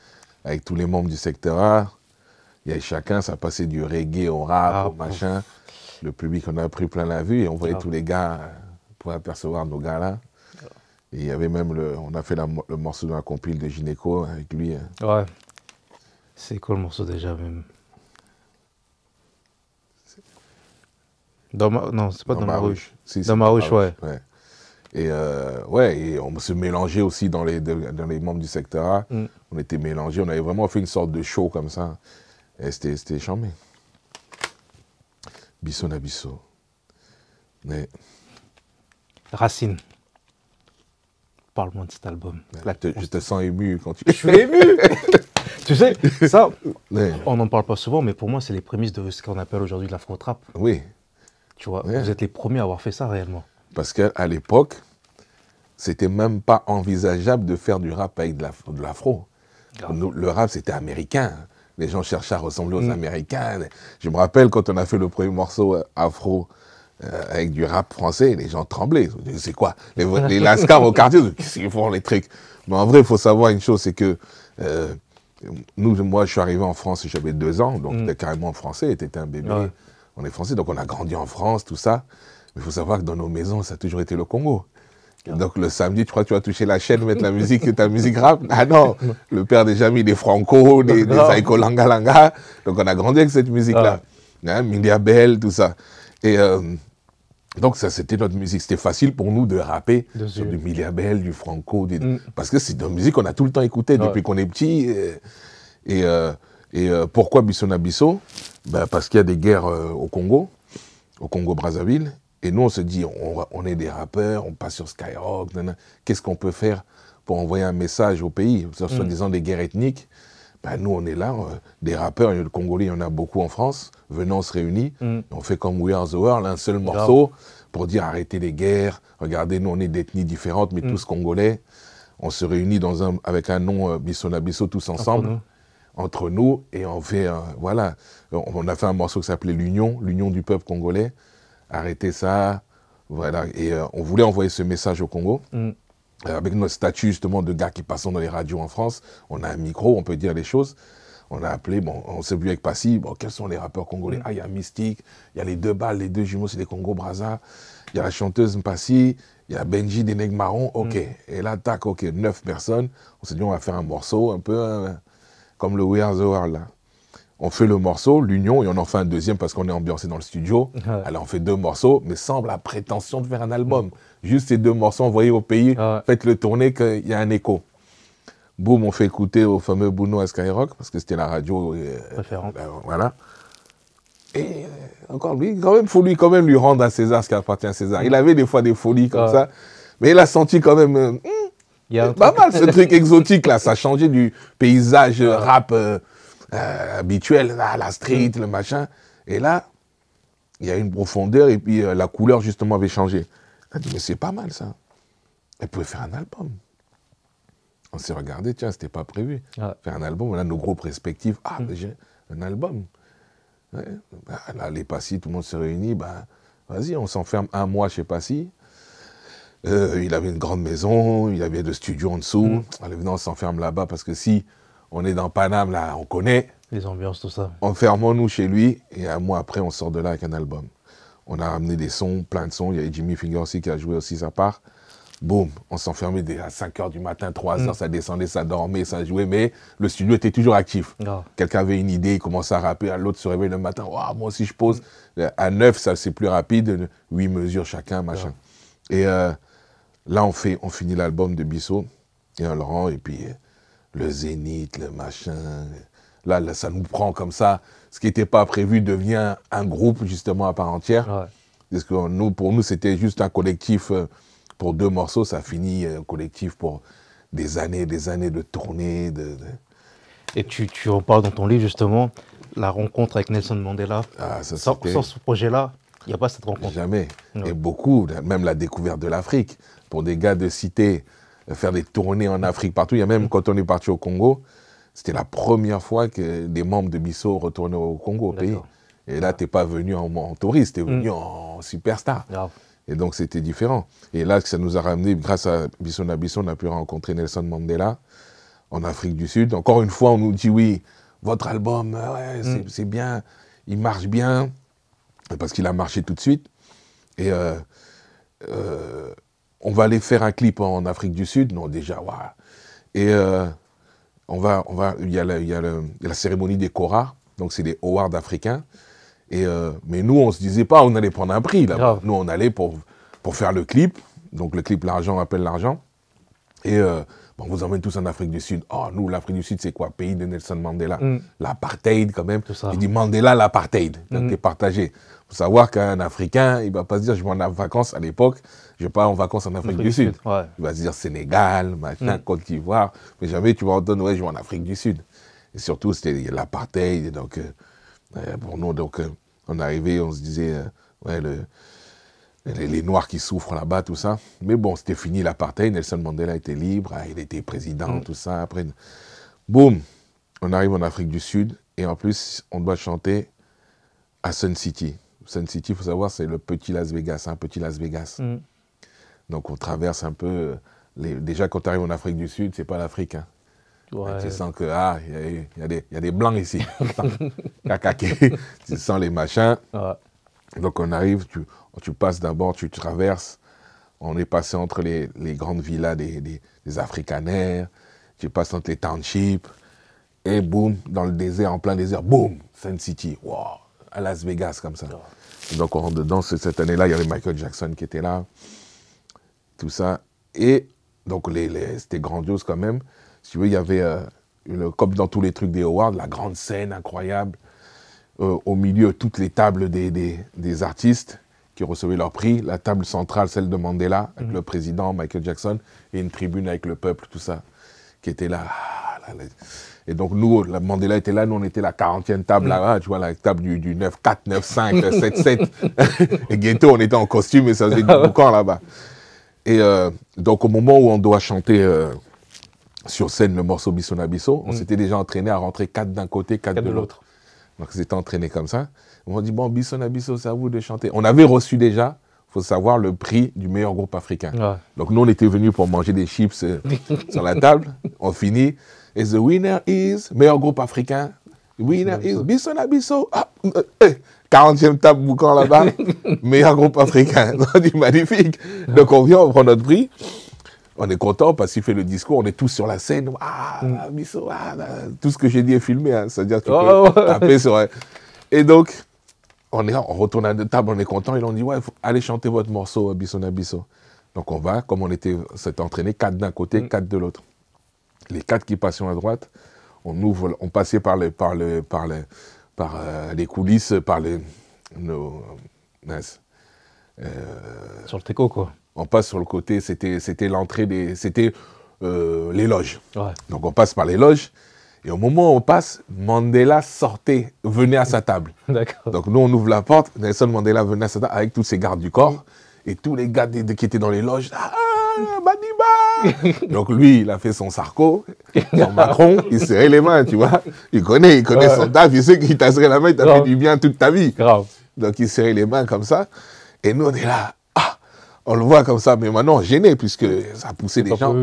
avec tous les membres du secteur A. Il y avait chacun, ça passait du reggae au rap, ah, au machin. Le public, on a pris plein la vue et on voyait ah. tous les gars euh, pour apercevoir nos gars là. Et il y avait même On a fait le morceau de la de Gynéco avec lui. Hein. Ouais. C'est quoi le morceau déjà même dans Non, c'est pas dans, ma, dans ma ruche, ouais. Et euh, ouais, et on se mélangeait aussi dans les, dans les membres du secteur A. Mm. On était mélangés, on avait vraiment fait une sorte de show comme ça. Et c'était chambé. Bisson à Mais... Racine. Parle-moi de cet album. je te sens ému quand tu. Je suis ému Tu sais, ça, on n'en parle pas souvent, mais pour moi, c'est les prémices de ce qu'on appelle aujourd'hui l'afro-trap. Oui. Tu vois, vous êtes les premiers à avoir fait ça réellement. Parce qu'à l'époque, c'était même pas envisageable de faire du rap avec de l'afro. le rap, c'était américain. Hein. Les gens cherchaient à ressembler aux mm. Américains. Je me rappelle quand on a fait le premier morceau euh, afro euh, avec du rap français, les gens tremblaient. C'est quoi Les, lascar au quartier, qu'est-ce qu'ils font les trucs Mais en vrai, il faut savoir une chose, c'est que euh, nous, moi, je suis arrivé en France, j'avais deux ans, donc j'étais mm. carrément français, j'étais un bébé. On est français, donc on a grandi en France, tout ça. Mais il faut savoir que dans nos maisons, ça a toujours été le Congo. Donc le samedi, tu crois que tu vas toucher la chaîne, mettre la musique, ta musique rap Ah non, le père déjà mis des franco, des, Aiko Langa Langa. Donc on a grandi avec cette musique-là. Ah. Hein, tout ça. Et euh, donc ça, c'était notre musique. C'était facile pour nous de rapper sur du miliabelle, du franco, mm. parce que c'est de la musique qu'on a tout le temps écoutée depuis qu'on est petit. Et, euh, euh, pourquoi Bissona Bisso ben, Parce qu'il y a des guerres au Congo, au Congo-Brazzaville. Et nous, on se dit, on, est des rappeurs, on passe sur Skyrock, qu'est-ce qu'on peut faire pour envoyer un message au pays, mm. soi-disant des guerres ethniques ben, nous, on est là, euh, des rappeurs le Congolais, il y en a beaucoup en France. venant se réunir mm. on fait comme We Are the World, un seul morceau, pour dire arrêtez les guerres, regardez, nous, on est d'ethnies différentes, mais mm. tous Congolais. On se réunit dans un, avec un nom euh, Bissonabisso tous ensemble, entre nous. et on fait, euh, voilà, on a fait un morceau qui s'appelait L'Union, l'Union du peuple congolais arrêtez ça. Voilà. Et euh, on voulait envoyer ce message au Congo. Mm. Euh, avec notre statut justement de gars qui passons dans les radios en France, on a un micro, on peut dire les choses. On a appelé, bon, on s'est vu avec Passy, bon, quels sont les rappeurs congolais mm. Ah, il y a Mystique, il y a les deux balles, les deux jumeaux, c'est les Congo Brazza. Il y a la chanteuse Passy, il y a Benji des ok. Mm. Et là, tac, ok, neuf personnes. On s'est dit, on va faire un morceau un peu hein, comme le We the World, là on fait le morceau, l'union, et on en fait un deuxième parce qu'on est ambiancé dans le studio. Alors on fait deux morceaux, mais sans la prétention de faire un album. Juste ces deux morceaux envoyés au pays, faites le tourner qu'il y a un écho. Boum, on fait écouter au fameux Bouno à Skyrock, parce que c'était la radio. Euh, ben, voilà. Et euh, encore lui, quand même, faut lui quand même lui rendre à César ce qui appartient à César. Il avait des fois des folies comme ça, mais il a senti quand même. Euh, hmm, il y a pas mal ce truc exotique là, ça a changé du paysage rap. Euh, habituel la street, mm. le machin. Et là, il y a une profondeur et puis euh, la couleur justement avait changé. Elle a dit, mais c'est pas mal ça. Elle pouvait faire un album. On s'est regardé, tiens, c'était pas prévu. Faire un album, là, nos groupes respectifs Ah, mm. j'ai un album. Ouais. Bah, là, les Passy, tout le monde se réunit. Ben, vas-y, on s'enferme un mois chez Passy. Euh, il avait une grande maison, il avait le studios en dessous. Mm. Allez, on s'enferme là-bas parce que si on est dans Paname, là, on connaît. Les ambiances, tout ça. Enfermons-nous chez lui, et un mois après, on sort de là avec un album. On a ramené des sons, plein de sons. Il y avait Jimmy Finger aussi qui a joué aussi sa part. Boum, on s'enfermait à 5 h du matin, 3 h, mm. ça descendait, ça dormait, ça jouait, mais le studio était toujours actif. Quelqu'un avait une idée, il commençait à rapper, l'autre se réveille le matin, moi aussi je pose. Euh, à 9, ça c'est plus rapide, 8 mesures chacun, machin. Et euh, là, on, fait, on finit l'album de Bissot et on le rend, et puis euh, le zénith, le machin. Là, ça nous prend comme ça. Ce qui n'était pas prévu devient un groupe, justement, à part entière. Parce que nous, pour nous, c'était juste un collectif euh, pour deux morceaux. Ça finit euh, collectif pour des années des années de tournées. De, Et tu, tu en parles dans ton livre, justement, la rencontre avec Nelson Mandela. Ah, ça, sans, ce projet-là, il n'y a pas cette rencontre. Jamais. Et beaucoup, même la découverte de l'Afrique. Pour des gars de cité, faire des tournées en Afrique partout. Il y a même mhm. quand on est parti au Congo, c'était la première fois que des membres de Bissau retournaient au Congo, au pays. Et là, tu n'es pas venu en, touriste, tu es mm. venu en superstar. Et donc, c'était différent. Et là, ça nous a ramené, grâce à Bissau Bissau, on a pu rencontrer Nelson Mandela en Afrique du Sud. Encore une fois, on nous dit oui, votre album, euh, mm. c'est bien, il marche bien, parce qu'il a marché tout de suite. Et euh, euh, on va aller faire un clip en Afrique du Sud. Non, déjà, waouh. Et euh, on va, on va, il y, y, a la cérémonie des Kora, donc c'est des awards africains. Et euh, mais nous, on se disait pas, on allait prendre un prix Nous, on allait pour faire le clip. Donc le clip, l'argent appelle l'argent. Et euh, on vous emmène tous en Afrique du Sud. Oh, nous, l'Afrique du Sud, c'est quoi Pays de Nelson Mandela. Mm. L'apartheid, quand même. Il dit Mandela, l'apartheid. Donc, il mm. partagé. Il faut savoir qu'un Africain, il ne va pas se dire, je vais en vacances à l'époque. Je pars en vacances en Afrique, du Sud. Tu vas dire Sénégal, machin, hmm. Côte d'Ivoire, mais jamais tu vas entendre, ouais, je vais en Afrique du Sud. Et surtout, c'était l'apartheid. Donc, euh, euh, pour nous, donc, euh, on arrivait, on se disait, ouais, les, Noirs qui souffrent là-bas, tout ça. Mais bon, c'était fini l'apartheid. Nelson Mandela était libre, hein, il était président, hmm. tout ça. Après, boum, on arrive en Afrique du Sud. Et en plus, on doit chanter à Sun City. Sun City, il faut savoir, c'est le petit Las Vegas, un hein, petit Las Vegas. Hmm. Donc on traverse un peu. Euh, déjà, quand tu arrives en Afrique du Sud, c'est pas l'Afrique. Hein. Tu sens que, ah, il y, a des blancs ici. tu sens les machins. Donc on arrive, tu, passes d'abord, tu traverses. On est passé entre les, grandes villas des, des, Africanaires, tu passes entre les townships, et boum, dans le désert, en plein désert, boum, Sun City, à Las Vegas comme ça. Donc on rentre dedans, cette année-là, il y avait Michael Jackson qui était là tout ça. Et donc, les, c'était grandiose quand même. Si tu veux, il y avait, euh, comme dans tous les trucs des Awards, la grande scène incroyable. Euh, au milieu, toutes les tables des, artistes qui recevaient leur prix. La table centrale, celle de Mandela, avec mm. le président Michael Jackson, et une tribune avec le peuple, tout ça, qui était là. Ah, et donc, nous, Mandela était là, nous, on était la 40e table mm. là-bas, tu vois, la table du, 9, 4, 9, 5, 7, 7. et bientôt, on était en costume et ça faisait du ah boucan là-bas. Et euh, donc au moment où on doit chanter euh, sur scène le morceau Bisson Bissou, on mm. s'était déjà entraîné à rentrer quatre d'un côté, quatre, de l'autre. Donc c'était entraîné comme ça. On dit bon Bisson Bissou, c'est à vous de chanter. On avait reçu déjà il faut savoir le prix du meilleur groupe africain. Donc nous, on était venus pour manger des chips euh, sur la table. On finit. Et the winner is meilleur groupe africain. winner is Bisson Bissou. 40e table boucan là-bas, meilleur groupe africain. On dit magnifique. Donc on vient, on prend notre prix. On est content parce qu'il fait le discours, on est tous sur la scène. Ah, mm. ah tout ce que j'ai dit est filmé, hein. c'est-à-dire tu peux oh. taper sur. Et donc, on, est, retourne à la table, on est content, ils on dit ouais, allez chanter votre morceau, bisson N'Abisso. Donc on va, comme on était, s'est entraîné, quatre d'un côté, mm. quatre de l'autre. Les quatre qui passaient à droite, on ouvre, on passait par les... par le, par par euh, les coulisses, par les. Euh, sur le quoi. On passe sur le côté, c'était, l'entrée des. C'était euh, les loges. Donc on passe par les loges. Et au moment où on passe, Mandela sortait, venait à sa table. Donc nous, on ouvre la porte, Nelson Mandela venait à sa table avec tous ses gardes du corps. Et tous les gars qui étaient dans les loges, ah, ah, ah, Donc lui, il a fait son Sarko, son Macron, il serrait les mains, tu vois. Il connaît, il connaît son taf, il sait qu'il t'a serré la main, il t'a fait du bien toute ta vie. Donc il serrait les mains comme ça. Et nous, on est là, ah, On le voit comme ça, mais maintenant, gêné, puisque ça a poussé les gens.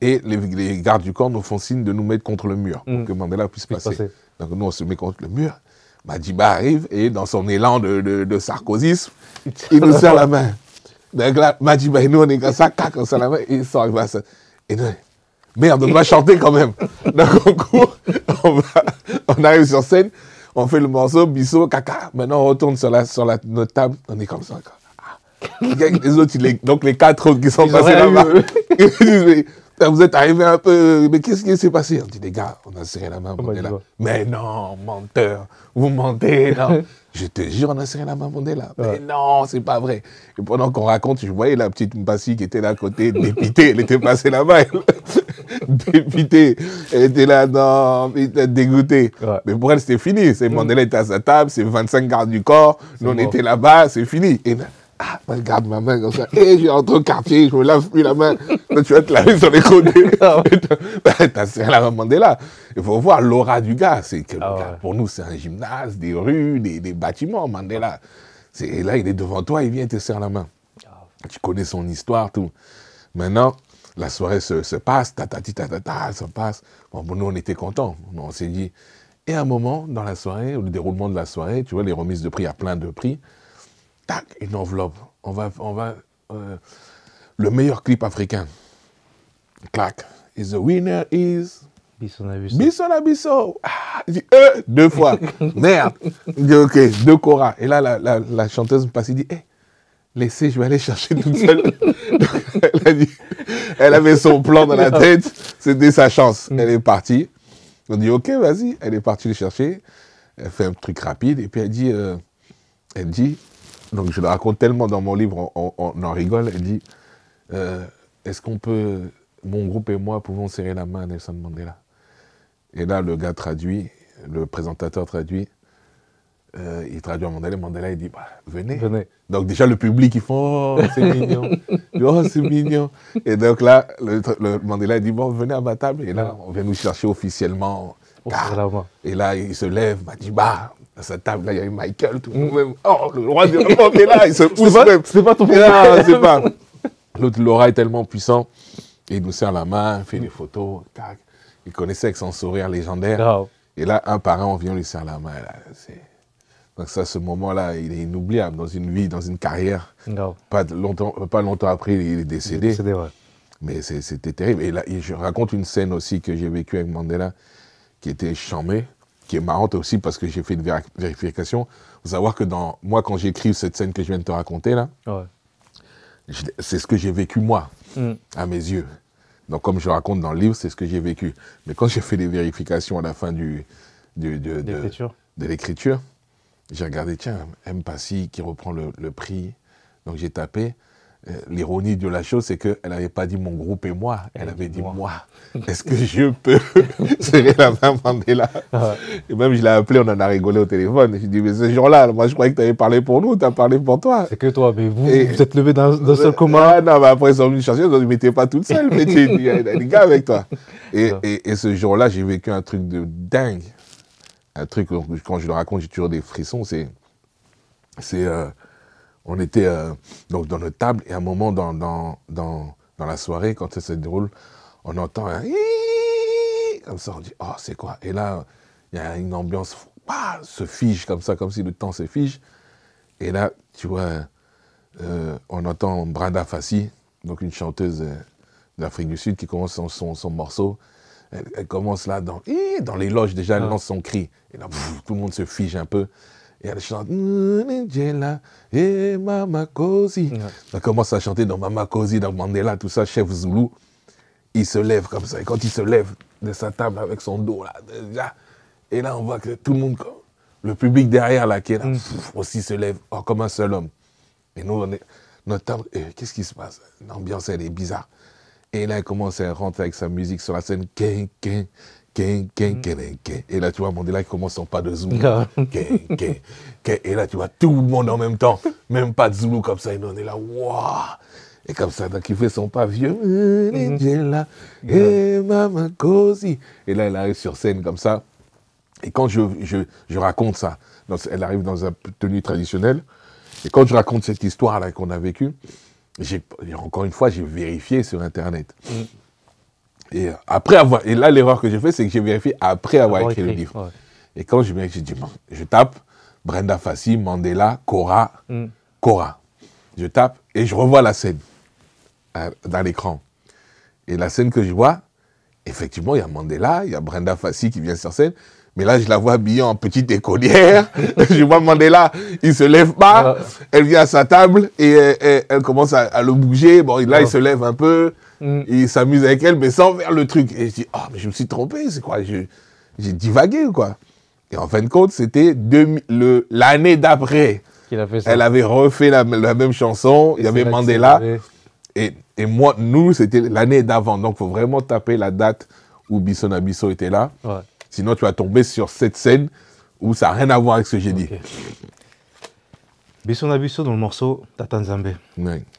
Et les, gardes du camp nous font signe de nous mettre contre le mur, pour mm. que Mandela puisse passer. Donc nous, on se met contre le mur. Madiba arrive et dans son élan de, de, il nous serre la main. Là, dit, nous on est comme ça, cac, on la main, et il sort à ça. Et nous, merde, on doit chanter quand même. Dans concours, on, on arrive sur scène, on fait le morceau, bisous, caca. Maintenant, on retourne sur, la, sur la, notre table, on est comme ça. Ah. Les autres, donc les quatre autres qui sont passés là-bas, ah, vous êtes arrivés un peu. Mais qu'est-ce qui s'est passé On dit, les gars, on a serré la main. Oh on là. Mais non, menteur, vous mentez, non. Je te jure, on a serré la main Mandela. Mais non, c'est pas vrai. Et pendant qu'on raconte, je voyais la petite Mbassi qui était là à côté, dépitée. Elle était passée là-bas. dépitée. Elle était là, non, dégoûtée. Mais pour elle, c'était fini. C'est mm. Mandela était à sa table, c'est 25 gardes du corps. Nous, on était là-bas, c'est fini. Et là, ah, garde ma main comme ça. Et eh, j'ai rentré au quartier, je me lave plus la main. tu vas te laver sur les côtés. Ah bah, t'as serré la main Mandela. Il faut voir l'aura du gars. C'est ah Pour nous, c'est un gymnase, des rues, des, bâtiments, Mandela. Et là, il est devant toi, il vient te serre la main. Ah. Tu connais son histoire, tout. Maintenant, la soirée se, passe, ta ta, ça passe. Bon, nous, on était contents. On s'est dit. Et à un moment, dans la soirée, le déroulement de la soirée, tu vois, les remises de prix à plein de prix, tac, une enveloppe. On va. On va euh, le meilleur clip africain. Clac. is the winner is. Bisson a Bisson. Bisson a Bisson. Ah, euh, deux fois. Merde. Il dit, ok, deux Cora. Et là, la, chanteuse me passe, il dit, hé, eh, laissez, je vais aller chercher toute seule. elle, avait son plan dans la tête. C'était sa chance. Mm. Elle est partie. On dit, ok, vas-y. Elle est partie le chercher. Elle fait un truc rapide. Et puis elle dit, euh, elle dit, donc je le raconte tellement dans mon livre, on, en rigole. Elle dit, euh, est-ce qu'on peut, mon groupe et moi, pouvons serrer la main à Nelson Mandela et là, le gars traduit, le présentateur traduit, euh, il traduit à Mandela, Mandela il dit bah, venez. Donc déjà le public ils font, « oh c'est mignon, oh c'est mignon. Et donc là le, Mandela il dit bon venez à ma table et là on vient nous chercher officiellement. Oh, et là il se lève, Il dit, « Bah, à sa table là il y a eu Michael tout mm. Oh le roi de là. » il se pousse C'est pas ton père. »« c'est pas. L'autre Laura est tellement puissant, il nous serre la main, fait des photos, tac. Il connaissait avec son sourire légendaire. Et là, un par un, on vient lui serrer la main. Donc ça, ce moment-là, il est inoubliable dans une vie, dans une carrière. Pas longtemps, pas longtemps après, il est décédé. Mais c'était terrible. Et là, je raconte une scène aussi que j'ai vécue avec Mandela, qui était chambée, qui est marrante aussi parce que j'ai fait une vérification. Vous savoir que dans moi, quand j'écris cette scène que je viens de te raconter là, c'est ce que j'ai vécu moi, mm. à mes yeux. Donc, comme je raconte dans le livre, c'est ce que j'ai vécu. Mais quand j'ai fait des vérifications à la fin de, l'écriture, j'ai regardé, tiens, M. Passy qui reprend le prix. Donc, j'ai tapé. Euh, l'ironie de la chose, c'est qu'elle n'avait pas dit mon groupe et moi, elle, avait dit moi. Est-ce que je peux serrer la main Mandela Et même, je l'ai appelé, on en a rigolé au téléphone. Je lui ai dit « mais ce jour-là, moi, je croyais que tu avais parlé pour nous, tu as parlé pour toi. C'est que toi, mais vous, vous êtes levé d'un seul commun. Ah, non, mais après, ils sont venus chercher, ils ont dit, mais t'es pas toute seule, mais tu des gars avec toi. Et, et, et ce jour-là, j'ai vécu un truc de dingue. Un truc, quand je le raconte, j'ai toujours des frissons, c'est. C'est. Euh, on était euh, donc dans notre table et à un moment dans, dans, dans, la soirée, quand ça se déroule, on entend un comme ça, on dit oh c'est quoi Et là, il y a une ambiance se fige comme ça, comme si le temps se fige. Et là, tu vois, euh, on entend Brada Fassi, donc une chanteuse euh, d'Afrique du Sud qui commence son, son, morceau. Elle, commence là dans, dans les loges, déjà, elle ah. lance son cri. Et là, tout le monde se fige un peu. Et elle chante Ninjela, et Mama Cosi ». Elle commence à chanter dans Mama Cosi », dans Mandela, tout ça, chef Zoulou. Il se lève comme ça. Et quand il se lève de sa table avec son dos, là, déjà, et là, on voit que tout le monde, le public derrière, là, qui est là, mm. aussi se lève oh, comme un seul homme. Et nous, on est, notre eh, qu'est-ce qui se passe L'ambiance, elle est bizarre. Et là, elle commence à rentrer avec sa musique sur la scène. Mm. Et là, tu vois, Mandela qui commence son pas de Zulu. Et là, tu vois, tout le monde en même temps, même pas de Zulu comme ça. Et on est là, Et comme ça, donc il fait son pas vieux. Mm, mm-hmm. eh, Et là, elle arrive sur scène comme ça. Et quand je, je, raconte ça, elle arrive dans un tenue traditionnelle. Et quand je raconte cette histoire-là qu'on a vécue, encore une fois, j'ai vérifié sur Internet. Mm. Et euh, après avoir, et là l'erreur que j'ai fait, c'est que j'ai vérifié après avoir, écrit, le livre. Et quand je me je dis, je tape Brenda Fassi, Mandela, Cora, hmm. Cora. Je tape et je revois la scène euh, dans l'écran. Et la scène que je vois, effectivement, il y a Mandela, il y a Brenda Fassi qui vient sur scène. Mais là, je la vois habillée en petite écolière. je vois Mandela, il se lève pas. Ah. Elle vient à sa table et, euh, elle commence à, le bouger. Bon, là, il ah. se lève un peu. Mm. Il s'amuse avec elle, mais sans faire le truc. Et je dis, oh, mais je me suis trompé, c'est quoi J'ai divagué, quoi. Et en fin de compte, c'était l'année d'après. Elle avait refait la, même chanson, il y avait Mandela. Et, et, moi, nous, c'était l'année d'avant. Donc, il faut vraiment taper la date où Bisson Abisso était là. Sinon, tu vas tomber sur cette scène où ça n'a rien à voir avec ce que j'ai dit. Bisson Abisso, dans le morceau Tatanzambe.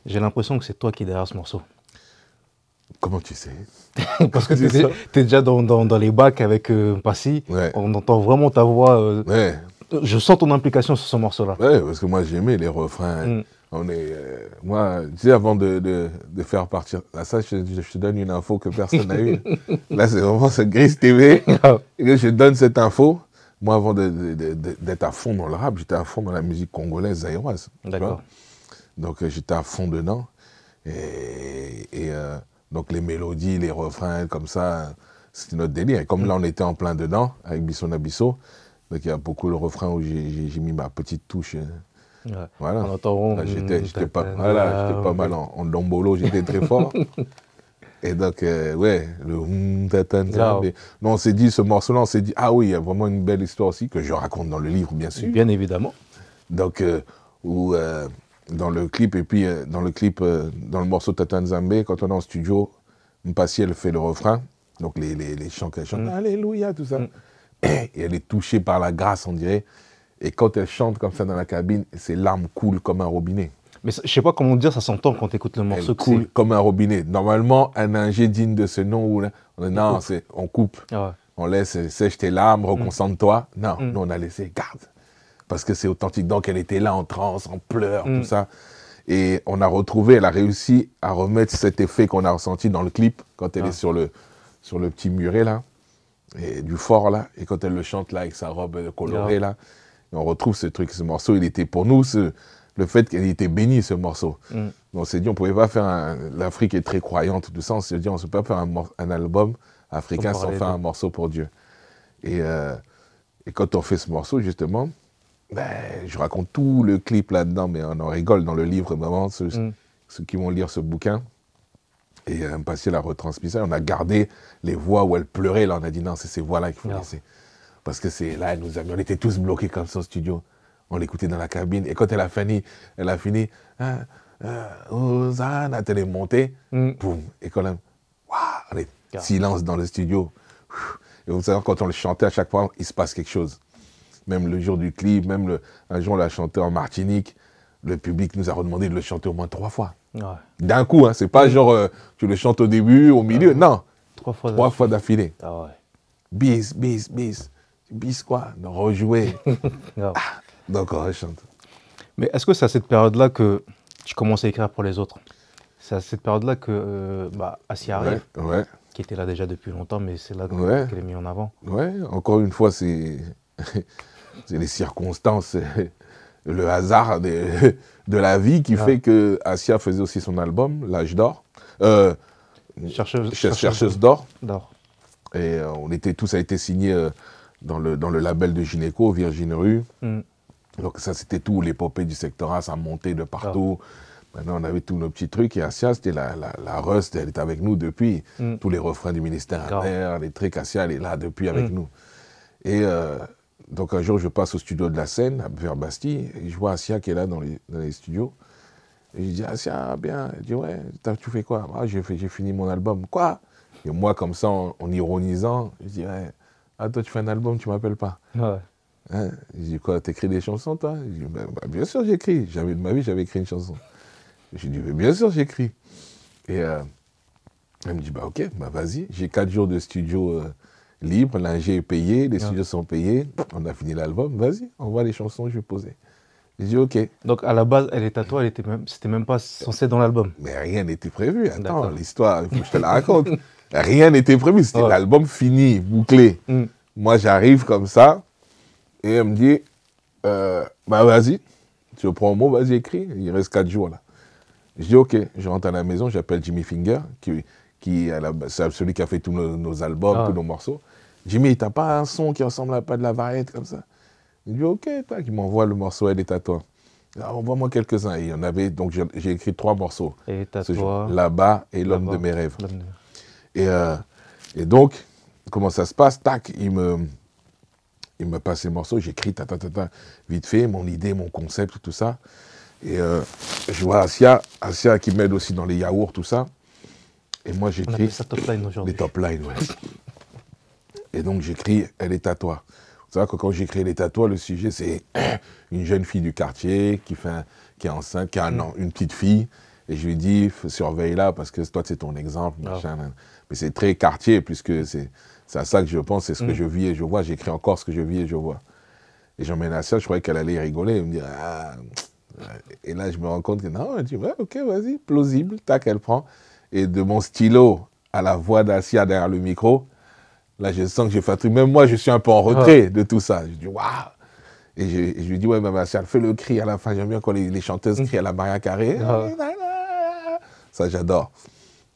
j'ai l'impression que c'est toi qui es derrière ce morceau. Comment tu sais Parce que tu es, déjà dans, les bacs avec Passi. Euh, Passy. On entend vraiment ta voix. Euh, je sens ton implication sur ce morceau-là. Oui, parce que moi j'aimais les refrains. Mm. On est, euh, moi, tu sais, avant de, faire partir. Là, ah, ça, je, te donne une info que personne n'a eue. Là, c'est vraiment ce Gris TV. je donne cette info. Moi, avant d'être à fond dans le rap, j'étais à fond dans la musique congolaise, zaïroise. D'accord. Donc, j'étais à fond dedans. et donc les mélodies, les refrains, comme ça, c'est notre délire. Et comme là, on était en plein dedans, avec Bisson Abisso, donc il y a beaucoup le refrain où j'ai mis ma petite touche. Voilà. J'étais pas, voilà, pas mal en, dombolo, j'étais très fort. Et donc, euh, ouais, le hum, Non, on s'est dit, ce morceau-là, on s'est dit, ah oui, il y a vraiment une belle histoire aussi que je raconte dans le livre, bien sûr. Bien évidemment. Donc, euh, où. Euh, dans le clip, et puis euh, dans le clip, euh, dans le morceau Tatanzambe, quand on est en studio, Mpassi, elle fait le refrain, donc les, chants qu'elle chante, mm. Alléluia, tout ça. Mm. Et elle est touchée par la grâce, on dirait. Et quand elle chante comme ça dans la cabine, ses larmes coulent comme un robinet. Mais je sais pas comment dire, ça s'entend quand tu écoutes le morceau. coule comme un robinet. Normalement, un ingé digne de ce nom, on, non, coupe. On, coupe. Ah on laisse sèche tes larmes, mm. reconcentre-toi. Non, non, nous on a laissé, garde parce que c'est authentique. Donc elle était là en transe, en pleurs, tout mm. ça. Et on a retrouvé, elle a réussi à remettre cet effet qu'on a ressenti dans le clip quand elle ah. est sur le, sur le petit muret là, et du fort là, et quand elle le chante là avec sa robe colorée là, on retrouve ce truc, ce morceau, il était pour nous ce, le fait qu'elle était bénie ce morceau. Donc mm. On s'est dit, on pouvait pas faire L'Afrique est très croyante, tout ça. On s'est dit, on ne peut pas faire un, album africain sans faire un morceau pour Dieu. Et, euh, et, quand on fait ce morceau, justement, ben, je raconte tout le clip là-dedans, mais on en rigole dans le livre, Maman, mm. ceux, qui vont lire ce bouquin. Et un euh, passer la retransmission, on a gardé les voix où elle pleurait, là on a dit non, c'est ces voix-là qu'il faut laisser. Parce que c'est là, elle nous a mis, on était tous bloqués comme ça au studio. On l'écoutait dans la cabine. Et quand elle a fini, elle a fini, ah, ah, elle est montée, mm. et quand même, waouh, silence dans le studio. Et vous savez, quand on le chantait à chaque fois, il se passe quelque chose. Même le jour du clip, même un jour on l'a chanté en Martinique, le public nous a redemandé de le chanter au moins trois fois. D'un coup, hein, c'est pas genre euh, tu le chantes au début, au milieu, non. Trois fois, trois fois d'affilée. Ah ouais. Bis, bis, bis. Bis quoi Rejouer. Ah, donc on rechante. Mais est-ce que c'est à cette période-là que tu commences à écrire pour les autres C'est à cette période-là que euh, bah, qui était là déjà depuis longtemps, mais c'est là qu'elle est mise en avant. Ouais, encore une fois, c'est. c'est les circonstances, le hasard de, la vie qui ah. fait que Asia faisait aussi son album, L'âge d'or. Euh, chercheuse, d'or. Et euh, on était tous, ça a été signé euh, dans le, dans le label de Gineco, Virgin Rue. Mm. Donc ça, c'était tout, l'épopée du secteur A, ça montait de partout. Ah. Maintenant, on avait tous nos petits trucs. Et Asia, c'était la, la, Rust, elle est avec nous depuis. Mm. Tous les refrains du ministère à les trucs, Asia, elle est là depuis mm. avec nous. Et donc un jour, je passe au studio de la Seine, vers Bastille, et je vois Asia qui est là dans les, studios. Et je dis, Asia, bien. ouais, tu fais quoi ah, J'ai fini mon album. Quoi Et moi, comme ça, en, ironisant, je dis, ouais, ah, toi, tu fais un album, tu m'appelles pas. Ouais. Hein? je dis, quoi, t'écris des chansons, toi ben, ben, bien sûr, j'écris. Jamais de ma vie, j'avais écrit une chanson. Je dis, bien sûr, j'écris. Et euh, elle me dit, bah, ok, bah, vas-y. J'ai quatre jours de studio. Euh, libre, l'ingé est payé, les studios sont payés, on a fini l'album, vas-y, on voit les chansons je vais poser. Je dis OK. Donc à la base, elle est à toi, elle était même, c'était même pas censé dans l'album. Mais rien n'était prévu. Attends, l'histoire, il faut que je te la raconte. rien n'était prévu, c'était l'album fini, bouclé. Mm. Moi, j'arrive comme ça et elle me dit euh, bah vas-y, tu prends un mot, vas-y écris. Il reste quatre jours là. Je dis OK, je rentre à la maison, j'appelle Jimmy Finger qui qui c'est celui qui a fait tous nos, albums, ah. tous nos morceaux. J'ai dit, mais t'as pas un son qui ressemble à pas de la variette comme ça Il dit, ok, tac, il m'envoie le morceau, elle est à toi. Ah, envoie-moi quelques-uns. Il y en avait, donc j'ai écrit trois morceaux. Et à toi. Là-bas et L'homme de mes rêves. Euh, et, donc, comment ça se passe Tac, il me, il me passe les morceaux, j'écris, vite fait, mon idée, mon concept, tout ça. Et euh, je vois Asia, Asia qui m'aide aussi dans les yaourts, tout ça. Et moi, j'écris. ça top line aujourd'hui. Les top lines, ouais. et donc, j'écris Elle est à toi. Tu que quand j'écris les est le sujet, c'est une jeune fille du quartier qui, fait qui est enceinte, qui a un, mm. une petite fille. Et je lui dis, surveille-la parce que toi, c'est ton exemple. Ah. Mais c'est très quartier, puisque c'est à ça que je pense, c'est ce que mm. je vis et je vois. J'écris encore ce que je vis et je vois. Et j'emmène j'en ça je croyais qu'elle allait rigoler Elle me dit ah, Et là, je me rends compte que non, elle dit, ouais, ok, vas-y, plausible, tac, elle prend et de mon stylo à la voix d'Asia derrière le micro, là, je sens que j'ai fait un truc. Même moi, je suis un peu en retrait de tout ça. Je dis, waouh et je, lui dis, ouais, ma elle fait le cri à la fin. J'aime bien quand les, chanteuses crient à la Maria Carré. Ça, j'adore.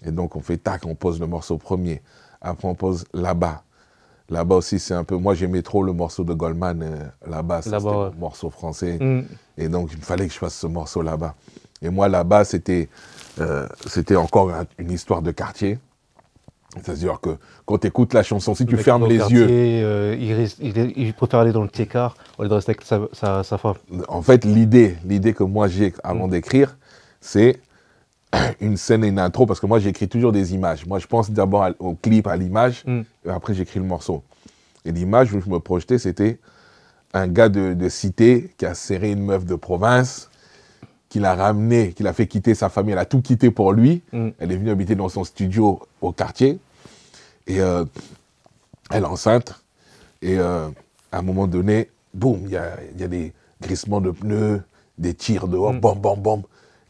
Et donc, on fait tac, on pose le morceau premier. Après, on pose là-bas. Là-bas aussi, c'est un peu. Moi, j'aimais trop le morceau de Goldman euh, là-bas. c'était morceau français. Mm. Et donc, il me fallait que je fasse ce morceau là-bas. Et moi, là-bas, c'était euh, c'était encore une histoire de quartier. C'est-à-dire que quand tu écoutes la chanson, si tu fermes les yeux. Euh, il, il, préfère aller dans le tiercar au lieu de rester avec sa, femme. En fait, l'idée, l'idée que moi j'ai avant mm. d'écrire, c'est une scène et une intro, parce que moi j'écris toujours des images. Moi je pense d'abord au clip, à l'image, mm. et après j'écris le morceau. Et l'image où je me projetais, c'était un gars de, cité qui a serré une meuf de province, qu'il a ramené, qu'il a fait quitter sa famille, elle a tout quitté pour lui. Mm. Elle est venue habiter dans son studio au quartier. Et euh, elle est enceinte. Et euh, à un moment donné, boum, il y a, des grissements de pneus, des tirs dehors, bam, mm. bam, bam.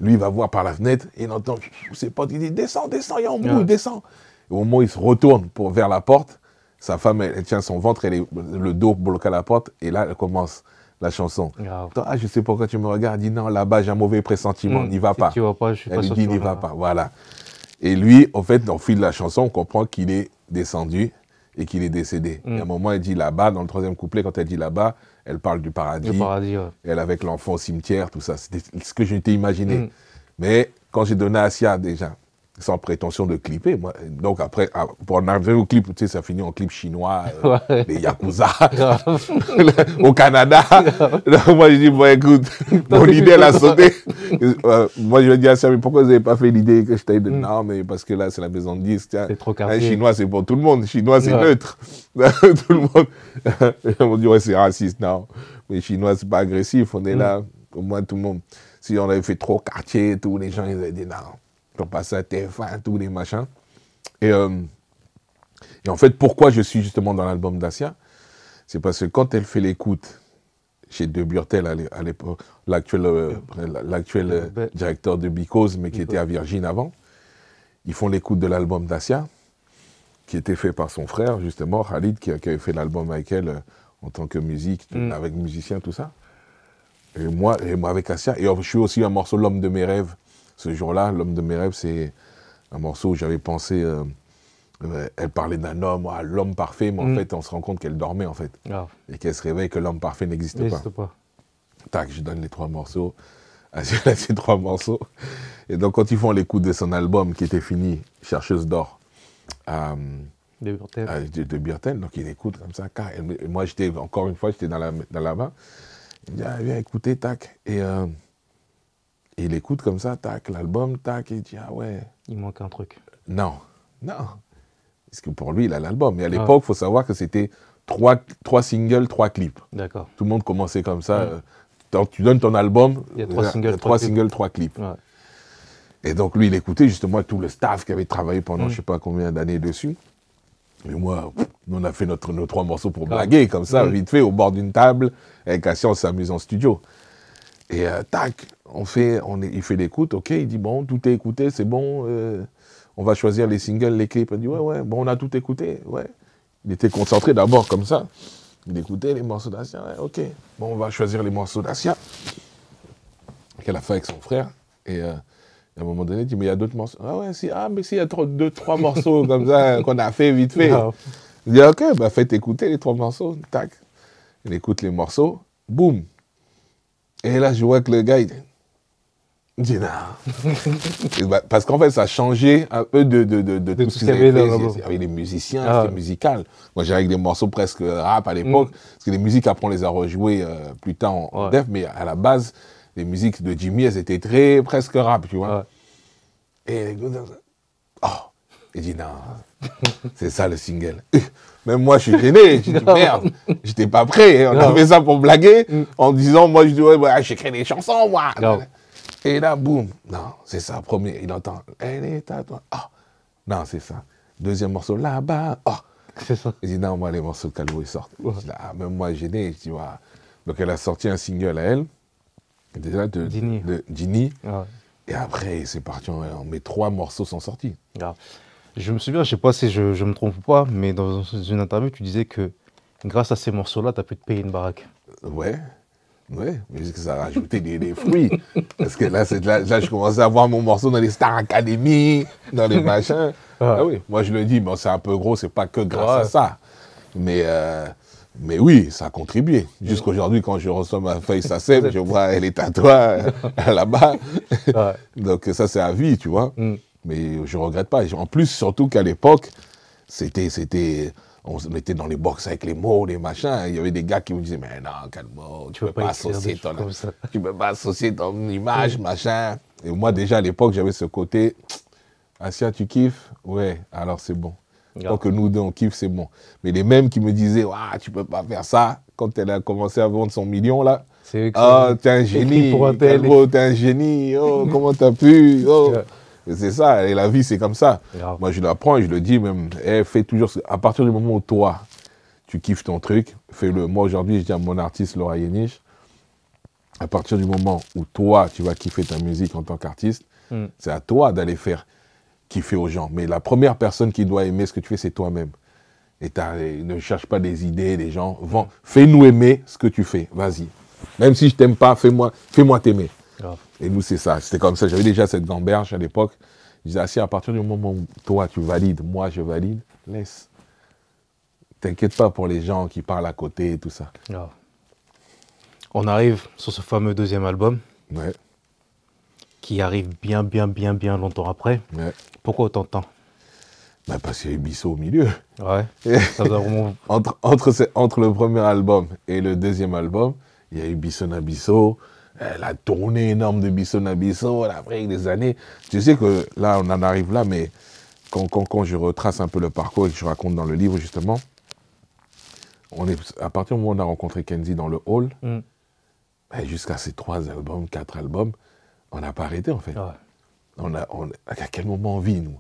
Lui, va voir par la fenêtre et il entend ses potes, il dit Descends, descends, il y a un bout, descends. Et au moment où il se retourne pour, vers la porte, sa femme, elle, tient son ventre, elle est le dos bloque à la porte, et là, elle commence la chanson. ah, je sais pourquoi tu me regardes. Il dit non, là-bas, j'ai un mauvais pressentiment, hmm, n'y va pas. Tu vois pas, je suis Elle lui dit, n'y va pas, voilà. Et lui, en fait, dans le fil de la chanson, on comprend qu'il est descendu et qu'il est décédé. Et à un hmm. moment, elle dit là-bas, dans le troisième couplet, quand elle dit là-bas, elle parle du paradis. paradis Elle avec l'enfant au cimetière, tout ça. C'était ce que j'étais imaginé. Hmm. Mais quand j'ai donné à Sia déjà, sans prétention de clipper. Moi. Donc après, ah, pour en arriver au clip, tu sais, ça finit en clip chinois, euh, les Yakuza, au Canada. moi, je dis, bon, écoute, mon idée, elle a sauté. Euh, moi, je dis à ça, mais pourquoi vous n'avez pas fait l'idée que je t'ai dit, mm. non, mais parce que là, c'est la maison de disque. C'est trop quartier. chinois, c'est pour tout le monde. Chinois, c'est neutre. tout le monde. Ils m'ont dit, ouais, c'est raciste. Non, mais chinois, c'est pas agressif. On est mm. là, au moins tout le monde. Si on avait fait trop quartier et les gens, ils avaient dit, non on passe à TF1, tous les machins. Et, euh, et en fait, pourquoi je suis justement dans l'album d'Asia C'est parce que quand elle fait l'écoute chez De Burtel à l'époque, l'actuel euh, euh, directeur de Because, mais qui était à Virgin avant, ils font l'écoute de l'album d'Asia, qui était fait par son frère, justement, Khalid, qui, avait fait l'album avec elle en tant que musique, mm. avec musicien, tout ça. Et moi, et moi avec Asia. Et je suis aussi un morceau L'homme de mes rêves, ce jour-là, l'homme de mes rêves, c'est un morceau où j'avais pensé. Euh, euh, elle parlait d'un homme, ah, l'homme parfait, mais en mm. fait, on se rend compte qu'elle dormait, en fait. Ah. Et qu'elle se réveille que l'homme parfait n'existe pas. Tac, je donne les trois morceaux. ces ah, trois morceaux. Et donc, quand ils font l'écoute de son album qui était fini, Chercheuse d'or, euh, de Birtel. Donc, il écoute comme ça. Et moi, j'étais, encore une fois, j'étais dans la, dans la main. Il me dit, viens écouter, tac. Et. Et il écoute comme ça, tac, l'album, tac, et il dit, ah ouais. Il manque un truc. Non, non. Parce que pour lui, il a l'album. Et à ah. l'époque, il faut savoir que c'était trois, trois singles, trois clips. D'accord. Tout le monde commençait comme ça. Euh, tu donnes ton album, il y a trois euh, singles, trois, clips. Et donc, lui, il écoutait justement tout le staff qui avait travaillé pendant mm. je ne sais pas combien d'années dessus. Et moi, on a fait notre, nos trois morceaux pour ah. blaguer, comme ça, mm. vite fait, au bord d'une table, avec Assia, on s'amuse en studio. Et euh, tac, on fait, on, il fait l'écoute, ok, il dit bon, tout est écouté, c'est bon, euh, on va choisir les singles, les clips. Il dit ouais, ouais, bon, on a tout écouté, ouais. Il était concentré d'abord comme ça. Il écoutait les morceaux d'Asia, ok, bon, on va choisir les morceaux d'Asia qu'elle a fait avec son frère. Et euh, à un moment donné, il dit mais il y a d'autres morceaux. Ah ouais, si, ah, mais s'il y a deux, trois morceaux comme ça qu'on a fait vite fait. Ah. Il dit ok, bah faites écouter les trois morceaux, tac. Il écoute les morceaux, boum. Et là, je vois que le gars, il dit, bah, parce qu'en fait, ça a changé un peu de, de, de, tout ce qui avaient les musiciens, ah. c'était musical. Moi, j'avais des morceaux presque rap à l'époque. Mm. Parce que les musiques, après, on les a rejouées euh, plus tard en def. Mais à la base, les musiques de Jimmy, elles étaient très presque rap, tu vois. Et oh, non, c'est ça le single. Même moi, je suis gêné. je dis, merde, j'étais pas prêt. On avait a fait ça pour blaguer mm. en disant, moi, je dis, ouais, j'écris des chansons, moi. Et là, boum, non, c'est ça, premier, il entend, elle est à ah. non, c'est ça. Deuxième morceau, là-bas, ah. C'est ça. Il dit, non, moi, les morceaux de Calvo, ils sortent. Ah, même moi, gêné, tu vois. Donc, elle a sorti un single à elle, déjà de Dini. De Dini. Et après, c'est parti, mais trois morceaux sont sortis. Je me souviens, je sais pas si je, me trompe ou pas, mais dans une interview, tu disais que grâce à ces morceaux-là, tu as pu te payer une baraque. Ouais. Oui, mais que ça a des, des fruits. Parce que là, là, là, je commençais à voir mon morceau dans les Star Academy, dans les machins. Ah. Ah oui, moi je le dis, bon, c'est un peu gros, c'est pas que grâce à ça. Mais, euh, mais oui, ça a contribué. Jusqu'aujourd'hui, quand je reçois ma feuille SACEM, je vois elle est à toi, là-bas. Donc ça, c'est à vie, tu vois. Mm. Mais je ne regrette pas. En plus, surtout qu'à l'époque, c'était, on se mettait dans les box avec les mots, les machins. Il y avait des gars qui me disaient, mais non, calme tu ne peux, pas, associer ton, tu pas associer image, machin. Et moi, déjà, à l'époque, j'avais ce côté, Asia, tu kiffes Ouais, alors c'est bon. Tant que nous deux, on kiffe, c'est bon. Mais les mêmes qui me disaient, ah, tu peux pas faire ça, quand elle a commencé à vendre son million, là. C'est Oh, t'es un génie. T'es un génie. Oh, comment t'as pu oh. C'est ça, et la vie, c'est comme ça. Moi, je l'apprends et je le dis même, eh, fais toujours, à partir du moment où toi, tu kiffes ton truc, fais-le. Moi, aujourd'hui, je dis à mon artiste, Laura Yenich, à partir du moment où toi, tu vas kiffer ta musique en tant qu'artiste, hmm. c'est à toi d'aller faire kiffer aux gens. Mais la première personne qui doit aimer ce que tu fais, c'est toi-même. Et ne cherche pas des idées, des gens. Fais-nous aimer ce que tu fais. Vas-y. Même si je t'aime pas, fais-moi fais t'aimer. Et nous, c'est ça. C'était comme ça. J'avais déjà cette gamberge à l'époque. Je disais, à partir du moment où toi, tu valides, moi, je valide, laisse. T'inquiète pas pour les gens qui parlent à côté et tout ça. On arrive sur ce fameux deuxième album. Ouais. Qui arrive bien, bien, bien, bien longtemps après. Ouais. Pourquoi autant de temps bah parce qu'il y a Bissot au milieu. Ouais. Ça entre, entre, le premier album et le deuxième album, il y a eu Bisson eh, la tournée énorme de Bisson à Bisson, après des années. Tu sais que là, on en arrive là, mais quand, je retrace un peu le parcours et que je raconte dans le livre, justement, on est, à partir du moment où on a rencontré Kenzie dans le hall, mm. eh, jusqu'à ses trois albums, quatre albums, on n'a pas arrêté en fait. On a, à quel moment on vit, nous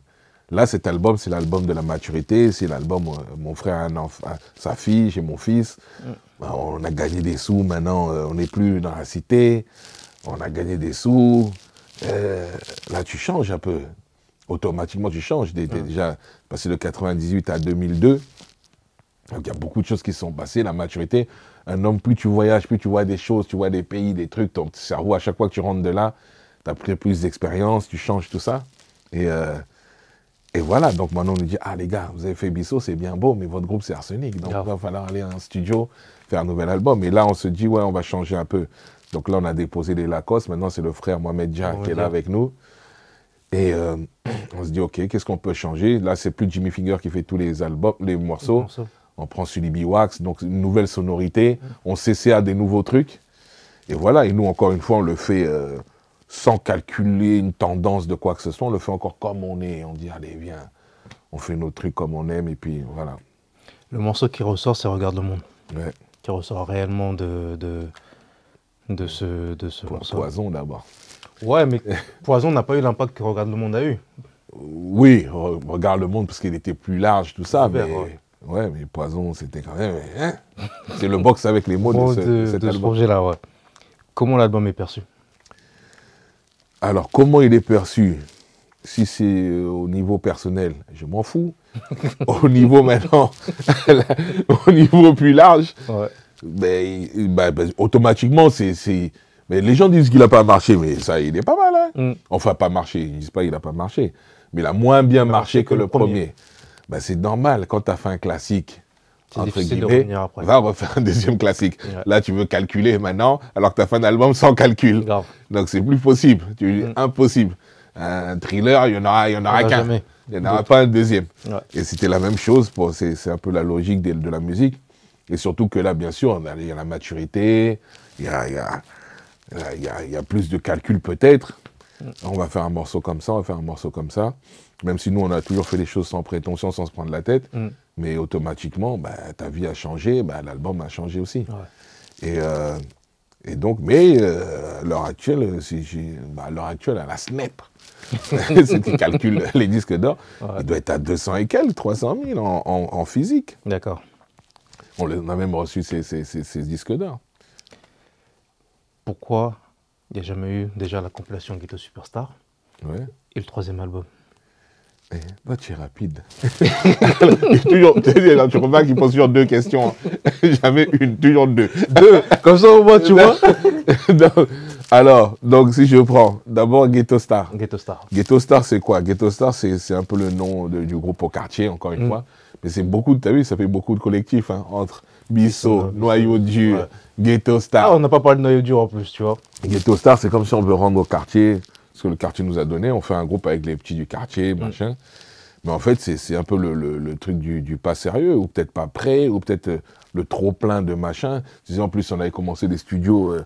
Là, cet album, c'est l'album de la maturité, c'est l'album euh, Mon frère a sa fille, j'ai mon fils. Mm. Bah, on a gagné des sous, maintenant euh, on n'est plus dans la cité, on a gagné des sous. Euh, là, tu changes un peu. Automatiquement, tu changes. Tu es mm. Déjà, passé de 98 à 2002, donc il y a beaucoup de choses qui sont passées, la maturité. Un homme, plus tu voyages, plus tu vois des choses, tu vois des pays, des trucs, ton cerveau, à chaque fois que tu rentres de là, tu as pris plus d'expérience, tu changes tout ça. Et et voilà, donc maintenant on nous dit, ah les gars, vous avez fait Bissot, c'est bien beau, mais votre groupe c'est Arsenic, donc il va falloir aller en studio, faire un nouvel album. Et là on se dit, ouais, on va changer un peu. Donc là on a déposé les Lacoste, maintenant c'est le frère Mohamed Jack qui est là avec nous. Et euh, on se dit, ok, qu'est-ce qu'on peut changer Là c'est plus Jimmy Finger qui fait tous les albums, les morceaux. On prend Sully Biwax donc une nouvelle sonorité, on à des nouveaux trucs. Et voilà, et nous encore une fois on le fait... Euh, sans calculer une tendance de quoi que ce soit, on le fait encore comme on est. On dit, allez, viens, on fait nos trucs comme on aime, et puis voilà. Le morceau qui ressort, c'est Regarde le monde. Qui ressort réellement de, de, ce, de ce morceau. Poison d'abord. Ouais, mais Poison n'a pas eu l'impact que Regarde le monde a eu. Oui, Regarde le monde, parce qu'il était plus large, tout ça, mais. Ouais. mais Poison, c'était quand même. Hein. c'est le box avec les mots de, ce, album. projet-là, ouais. Comment l'album est perçu alors, comment il est perçu Si c'est euh, au niveau personnel, je m'en fous. au niveau maintenant, au niveau plus large, ben, ben, ben, automatiquement, c'est. Mais les gens disent qu'il n'a pas marché, mais ça, il est pas mal. Hein. Mm. Enfin, pas marché, ils disent pas qu'il n'a pas marché. Mais il a moins bien marché que, le premier. c'est normal, quand tu as fait un classique, entre guillemets, après. va refaire un deuxième classique. Là, tu veux calculer maintenant, alors que tu as fait un album sans calcul. Donc, c'est plus possible. Tu, mm. Impossible. Un thriller, il n'y en aura, qu'un. Il n'y en aura pas un deuxième. Et c'était la même chose. c'est, un peu la logique de, la musique. Et surtout que là, bien sûr, il y a la maturité, il y a, plus de calcul peut-être. On va faire un morceau comme ça, on va faire un morceau comme ça. Même si nous, on a toujours fait les choses sans prétention, sans se prendre la tête. Mm mais automatiquement, bah, ta vie a changé, bah, l'album a changé aussi. Et, euh, et, donc, mais euh, à l'heure actuelle, si bah, l'heure actuelle, à la SNEP, si tu calcules les disques d'or, il doit être à 200 et quelques, 300 000 en, physique. D'accord. On a même reçu ces, disques d'or. Pourquoi il n'y a jamais eu déjà la compilation Ghetto Superstar et le troisième album eh, tu es rapide. toujours, tu remarques qu'il pose toujours deux questions. Hein. Jamais une, toujours deux. Deux. Comme ça, au moins, tu vois. Alors, donc, si je prends, d'abord Ghetto Star. Ghetto Star. Ghetto Star, c'est quoi Ghetto Star, c'est un peu le nom du groupe au quartier, encore une mm. fois. Mais c'est beaucoup, tu as vu, ça fait beaucoup de collectifs, hein, entre Bissot, Noyau Dur, Ghetto Star. Ah, on n'a pas parlé de Noyau Dur en plus, tu vois. Ghetto Star, c'est comme si on veut rendre au quartier ce que le quartier nous a donné. On fait un groupe avec les petits du quartier, mm. machin. Mais en fait, c'est un peu le, truc du, pas sérieux, ou peut-être pas prêt, ou peut-être euh, le trop plein de machin. Tu en plus, on avait commencé des studios. Euh,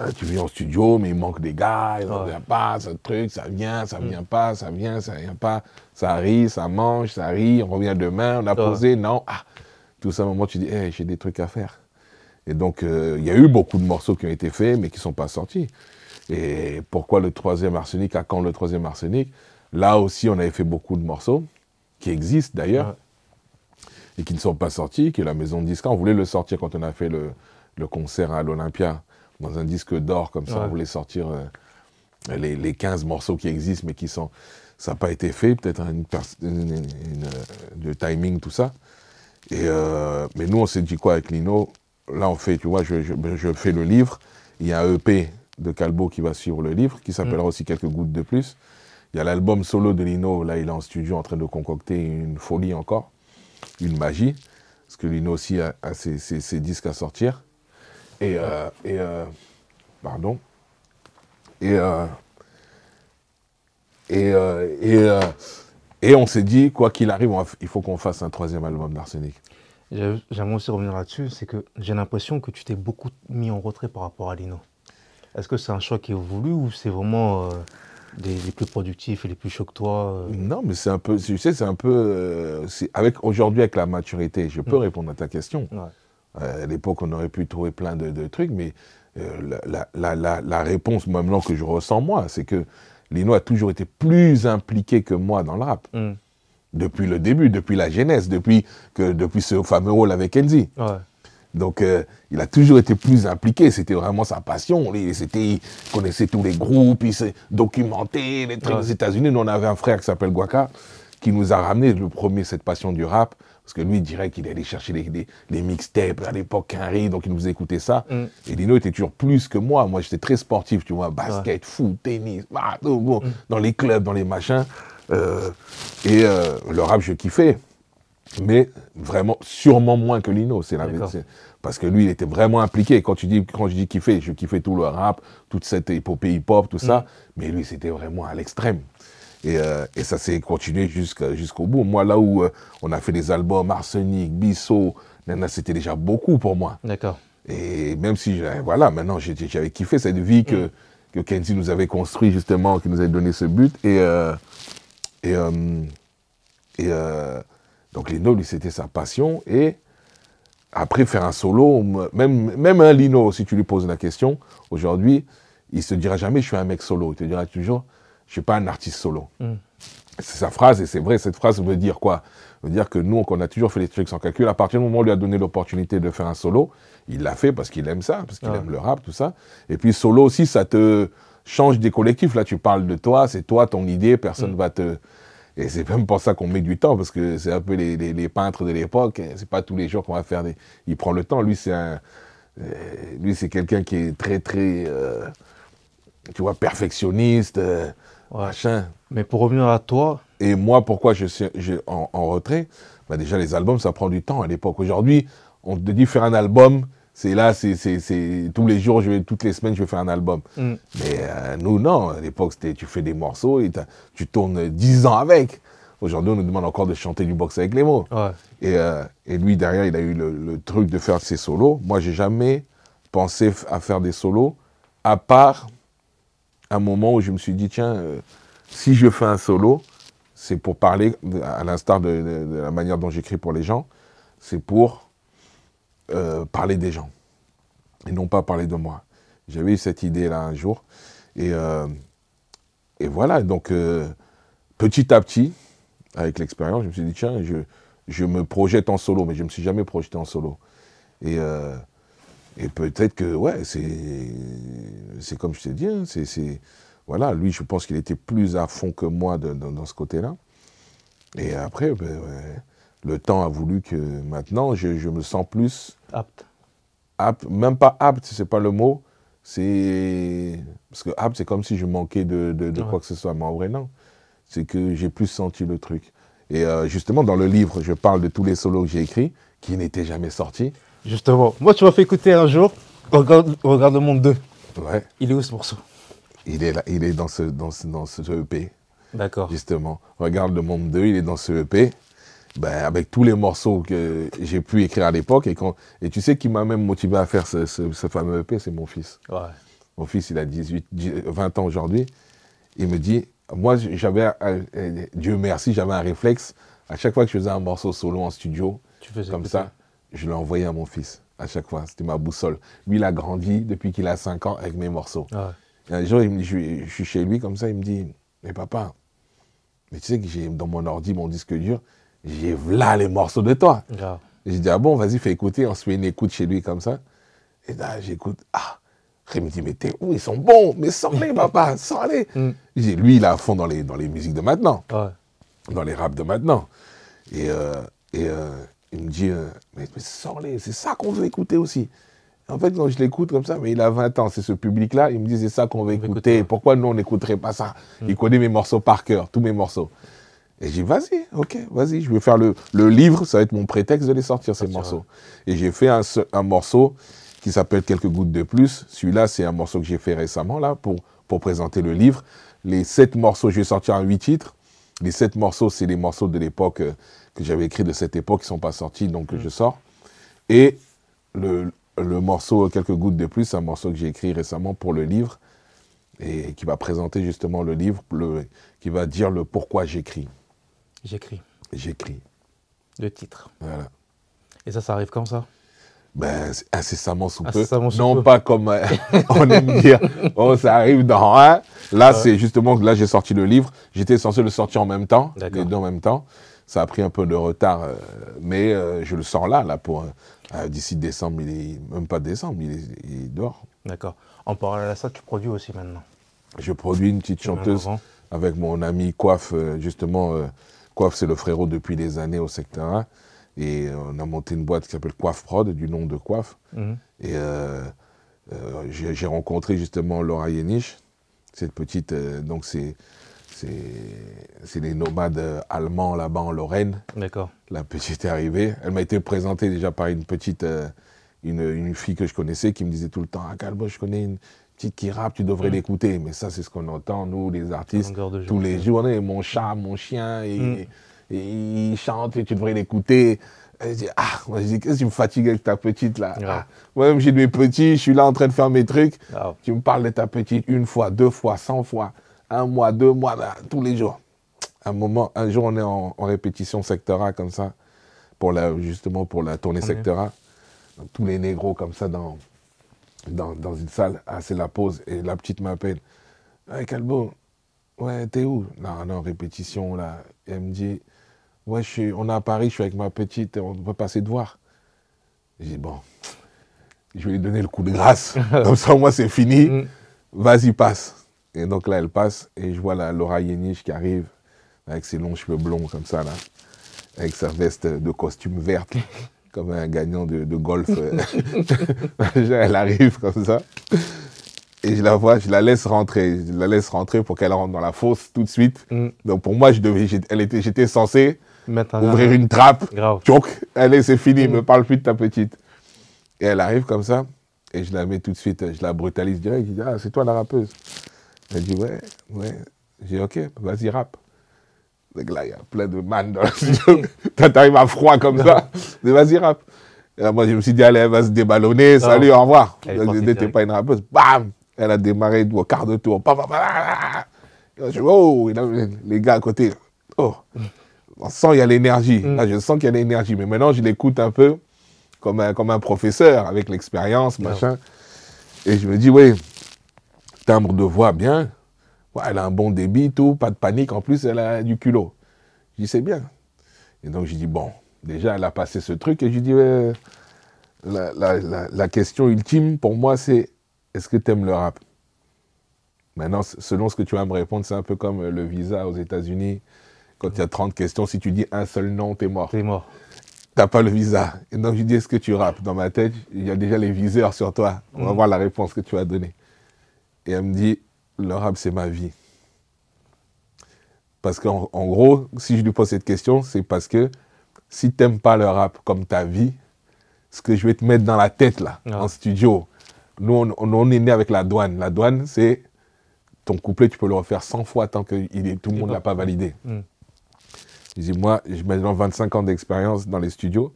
euh, tu viens en studio, mais il manque des gars, il n'en vient pas, ce truc, ça vient, ça mm. vient pas, ça vient, ça vient pas, ça rit, ça mange, ça rit, on revient demain, on a posé, non. Ah. Tout ça, moment, tu dis, eh, j'ai des trucs à faire. Et donc, il y a eu beaucoup de morceaux qui ont été faits, mais qui ne sont pas sortis. Et pourquoi le troisième arsenic À quand le troisième arsenic Là aussi, on avait fait beaucoup de morceaux, qui existent d'ailleurs, et qui ne sont pas sortis, qui est la maison de disques, on voulait le sortir quand on a fait le, concert à l'Olympia, dans un disque d'or, comme ça, on voulait sortir euh, les, les 15 morceaux qui existent, mais qui sont ça n'a pas été fait, peut-être une, euh, timing, tout ça. Et euh, mais nous, on s'est dit quoi avec Lino Là, on fait, tu vois, je fais le livre, il y a un EP de Calbo qui va suivre le livre, qui s'appellera mm. aussi Quelques gouttes de plus. Il y a l'album solo de Lino, là il est en studio en train de concocter une folie encore, une magie, parce que Lino aussi a, ses, disques à sortir. Et, euh, euh, pardon. Et, euh, et, on s'est dit, quoi qu'il arrive, il faut qu'on fasse un troisième album d'Arsenic. J'aimerais aussi revenir là-dessus, c'est que j'ai l'impression que tu t'es beaucoup mis en retrait par rapport à Lino. Est-ce que c'est un choix qui est voulu ou c'est vraiment des, euh, les plus productifs et les plus chauds que toi euh? Non, mais c'est un peu, tu sais, c'est un peu, euh, avec aujourd'hui avec la maturité, je peux mm. répondre à ta question. à l'époque, on aurait pu trouver plein de, trucs, mais la, réponse maintenant que je ressens moi, c'est que Lino a toujours été plus impliqué que moi dans le rap. Mm. Depuis le début, depuis la jeunesse, depuis, que, depuis ce fameux rôle avec Kenzie donc, euh, il a toujours été plus impliqué. C'était vraiment sa passion. Il, connaissait tous les groupes, il s'est documenté, les trucs aux États-Unis. Nous, on avait un frère qui s'appelle Guaka, qui nous a ramené le premier cette passion du rap. Parce que lui, il dirait qu'il allait chercher les, mixtapes à l'époque, Henry, donc il nous écoutait ça. Mm. Et Lino était toujours plus que moi. Moi, j'étais très sportif, tu vois, basket, foot, tennis, bah, mm. dans les clubs, dans les machins. Euh, et euh, le rap, je kiffais mais vraiment, sûrement moins que Lino, c'est la Parce que lui, il était vraiment impliqué. Quand tu dis, quand je dis kiffé, je kiffais tout le rap, toute cette épopée hip-hop, tout ça. Mm. Mais lui, c'était vraiment à l'extrême. Et, euh, ça s'est continué jusqu'au bout. Moi, là où euh, on a fait des albums Arsenic, Bissot, c'était déjà beaucoup pour moi. D'accord. Et même si, voilà, maintenant, j'avais kiffé cette vie mm. que, Kenzie nous avait construit, justement, qui nous avait donné ce but. Et, euh, et, et donc les nobles, c'était sa passion. Et après, faire un solo, même, même un Lino, si tu lui poses la question, aujourd'hui, il ne se dira jamais je suis un mec solo. Il te dira toujours je ne suis pas un artiste solo. Hmm. C'est sa phrase et c'est vrai, cette phrase veut dire quoi veut dire que nous, qu'on a toujours fait les trucs sans calcul, à partir du moment où on lui a donné l'opportunité de faire un solo, il l'a fait parce qu'il aime ça, parce qu'il aime le rap, tout ça. Et puis solo aussi, ça te change des collectifs. Là, tu parles de toi, c'est toi, ton idée, personne ne hmm. va te et c'est même pour ça qu'on met du temps, parce que c'est un peu les, peintres de l'époque. C'est pas tous les jours qu'on va faire des. Il prend le temps. Lui, c'est euh, Lui, c'est quelqu'un qui est très, très. Euh, tu vois, perfectionniste, euh, machin. Mais pour revenir à toi. Et moi, pourquoi je suis en, retrait bah, Déjà, les albums, ça prend du temps à l'époque. Aujourd'hui, on te dit faire un album, c'est là, c'est tous les jours, je vais, toutes les semaines, je fais un album. Mm. Mais euh, nous, non. À l'époque, tu fais des morceaux et tu tournes 10 ans avec. Aujourd'hui, on nous demande encore de chanter du boxe avec les mots. Et, euh, et, lui, derrière, il a eu le, truc de faire ses solos. Moi, j'ai jamais pensé à faire des solos, à part un moment où je me suis dit, tiens, euh, si je fais un solo, c'est pour parler, à l'instar de la manière dont j'écris pour les gens, c'est pour euh, parler des gens et non pas parler de moi. J'avais eu cette idée-là un jour. Et, euh, et voilà, donc euh, petit à petit, avec l'expérience, je me suis dit, tiens, je, je, me projette en solo, mais je ne me suis jamais projeté en solo. Et, peut-être que, ouais, c'est comme je te dit, hein, c'est, voilà, lui, je pense qu'il était plus à fond que moi dans ce côté-là. Et après, ben, ouais, le temps a voulu que maintenant, je, me sens plus... Apte. même pas apte, c'est pas le mot. C'est... Parce que apte, c'est comme si je manquais de, quoi que ce soit. Mais en vrai, non. C'est que j'ai plus senti le truc. Et euh, justement, dans le livre, je parle de tous les solos que j'ai écrits, qui n'étaient jamais sortis. Justement. Moi, tu m'as fait écouter un jour, regarde, le monde 2. Ouais. Il est où ce morceau il est, là, il est dans, ce, dans, ce, dans ce EP. D'accord. Justement. Regarde le monde 2, il est dans ce EP ben, avec tous les morceaux que j'ai pu écrire à l'époque. Et, quand, et tu sais qui m'a même motivé à faire ce, fameux EP, c'est mon fils. Mon fils, il a 18, 20 ans aujourd'hui. Il me dit, moi, j'avais, Dieu merci, j'avais un réflexe. À chaque fois que je faisais un morceau solo en studio, tu comme ça, je l'envoyais à mon fils. À chaque fois, c'était ma boussole. Lui, il a grandi depuis qu'il a 5 ans avec mes morceaux. Un jour, il me dit, je, je, suis chez lui comme ça, il me dit, mais papa, mais tu sais que j'ai dans mon ordi mon disque dur, j'ai là les morceaux de toi. J'ai dit, ah bon, vas-y, fais écouter. On se fait une écoute chez lui comme ça. Et là, j'écoute, ah, me dit, mais t'es où Ils sont bons, mais sors-les, papa, sors-les. Mm. Lui, il est à fond dans les, dans les musiques de maintenant, dans les raps de maintenant. Et, euh, euh, il me dit, euh, mais, sors-les, c'est ça qu'on veut écouter aussi. En fait, quand je l'écoute comme ça, mais il a 20 ans, c'est ce public-là, il me dit, c'est ça qu'on veut écouter. Pourquoi nous, on n'écouterait pas ça mm. Il connaît mes morceaux par cœur, tous mes morceaux. Et j'ai dit, vas-y, ok, vas-y, je vais faire le, livre, ça va être mon prétexte de les sortir, ces ah, morceaux. Et j'ai fait un, morceau qui s'appelle Quelques gouttes de plus. Celui-là, c'est un morceau que j'ai fait récemment, là, pour, pour présenter le livre. Les sept morceaux, je vais sortir en huit titres. Les sept morceaux, c'est les morceaux de l'époque euh, que j'avais écrit de cette époque qui ne sont pas sortis, donc mm. je sors. Et le, morceau Quelques gouttes de plus, c'est un morceau que j'ai écrit récemment pour le livre et qui va présenter justement le livre, le, qui va dire le pourquoi j'écris. J'écris. J'écris. Le titre. Voilà. Et ça, ça arrive quand, ça ben, incessamment sous peu. Incessamment sous non pas comme euh, on aime dire, oh, ça arrive dans hein. Là, c'est justement que là, j'ai sorti le livre. J'étais censé le sortir en même temps, les deux en même temps. Ça a pris un peu de retard, euh, mais euh, je le sors là, là, pour d'ici décembre, il est, même pas décembre, il est, il D'accord. En parallèle à ça, tu produis aussi maintenant Je produis une petite chanteuse avec mon ami coiffe, justement, Coiffe, c'est le frérot depuis des années au secteur 1. Et on a monté une boîte qui s'appelle Coiffe Prod, du nom de Coiffe. Mhm. Et euh, euh, j'ai rencontré justement Laura Yenich, cette petite. Euh, donc, c'est. C'est nomades allemands là-bas en Lorraine. D'accord. La petite est arrivée. Elle m'a été présentée déjà par une petite, une, fille que je connaissais qui me disait tout le temps Ah, calme, je connais une, Petite qui rappe, tu devrais mm. l'écouter. Mais ça, c'est ce qu'on entend, nous, les artistes, tous les jours. Mon chat, mon chien, mm. il chante et tu devrais l'écouter. Je dis, ah, moi, je dis, qu'est-ce que tu me fatigues avec ta petite là ah, Moi-même, j'ai de mes petits, je suis là en train de faire mes trucs. Tu me parles de ta petite une fois, deux fois, cent fois, un mois, deux mois, tous les jours. Un moment, un jour, on est en, répétition A, comme ça, pour la, justement pour la tournée sectorale. tous les négros comme ça dans, dans, une salle, ah, c'est la pause, et la petite m'appelle. Avec ah, Calbo, ouais, t'es où Non, non, répétition, là. Et elle me dit, ouais, on est à Paris, je suis avec ma petite, on peut passer de voir. J'ai dit, bon, je vais lui donner le coup de grâce, comme ça, moi, c'est fini, mm. vas-y, passe. Et donc là, elle passe, et je vois la Laura Yenich qui arrive, avec ses longs cheveux blonds, comme ça, là, avec sa veste de costume verte. comme un gagnant de, golf. elle arrive comme ça. Et je la vois, je la laisse rentrer. Je la laisse rentrer pour qu'elle rentre dans la fosse tout de suite. Mm. Donc pour moi, j'étais censé ouvrir une trappe. Grave. allez, c'est fini, ne mm. me parle plus de ta petite. Et elle arrive comme ça. Et je la mets tout de suite, je la brutalise direct. Je dis, ah, c'est toi la rappeuse. Elle dit, ouais, ouais. J'ai dit, ok, vas-y, rappe là, il y a plein de man dans la studio. T'arrives à froid comme ça. vas-y, rap. moi, je me suis dit, allez, elle va se déballonner. Salut, au revoir. Elle t'es pas une rappeuse. Bam Elle a démarré au quart de tour. Je oh Les gars à côté. Oh On sent qu'il y a l'énergie. Mm. Là, je sens qu'il y a l'énergie. Mais maintenant, je l'écoute un peu comme un, comme un professeur, avec l'expérience, machin. Et je me dis, oui, timbre de voix, bien elle a un bon débit, tout, pas de panique, en plus elle a du culot. Je dis, c'est bien. Et donc je dis, bon, déjà elle a passé ce truc, et je dis, la, question ultime pour moi c'est, est-ce que tu aimes le rap Maintenant, selon ce que tu vas me répondre, c'est un peu comme le visa aux États-Unis. Quand il y a 30 questions, si tu dis un seul nom, t'es mort. T'es mort t'as pas le visa. Et donc, je dis, est-ce que tu rapes Dans ma tête, il y a déjà les viseurs sur toi. On va mm. voir la réponse que tu as donner. Et elle me dit, le rap, c'est ma vie. Parce qu'en en gros, si je lui pose cette question, c'est parce que si tu n'aimes pas le rap comme ta vie, ce que je vais te mettre dans la tête là, ah. en studio, nous on, est né avec la douane. La douane, c'est ton couplet, tu peux le refaire 100 fois tant que tout le monde ne l'a pas validé. Mm. Je dis, moi, j'ai maintenant 25 ans d'expérience dans les studios.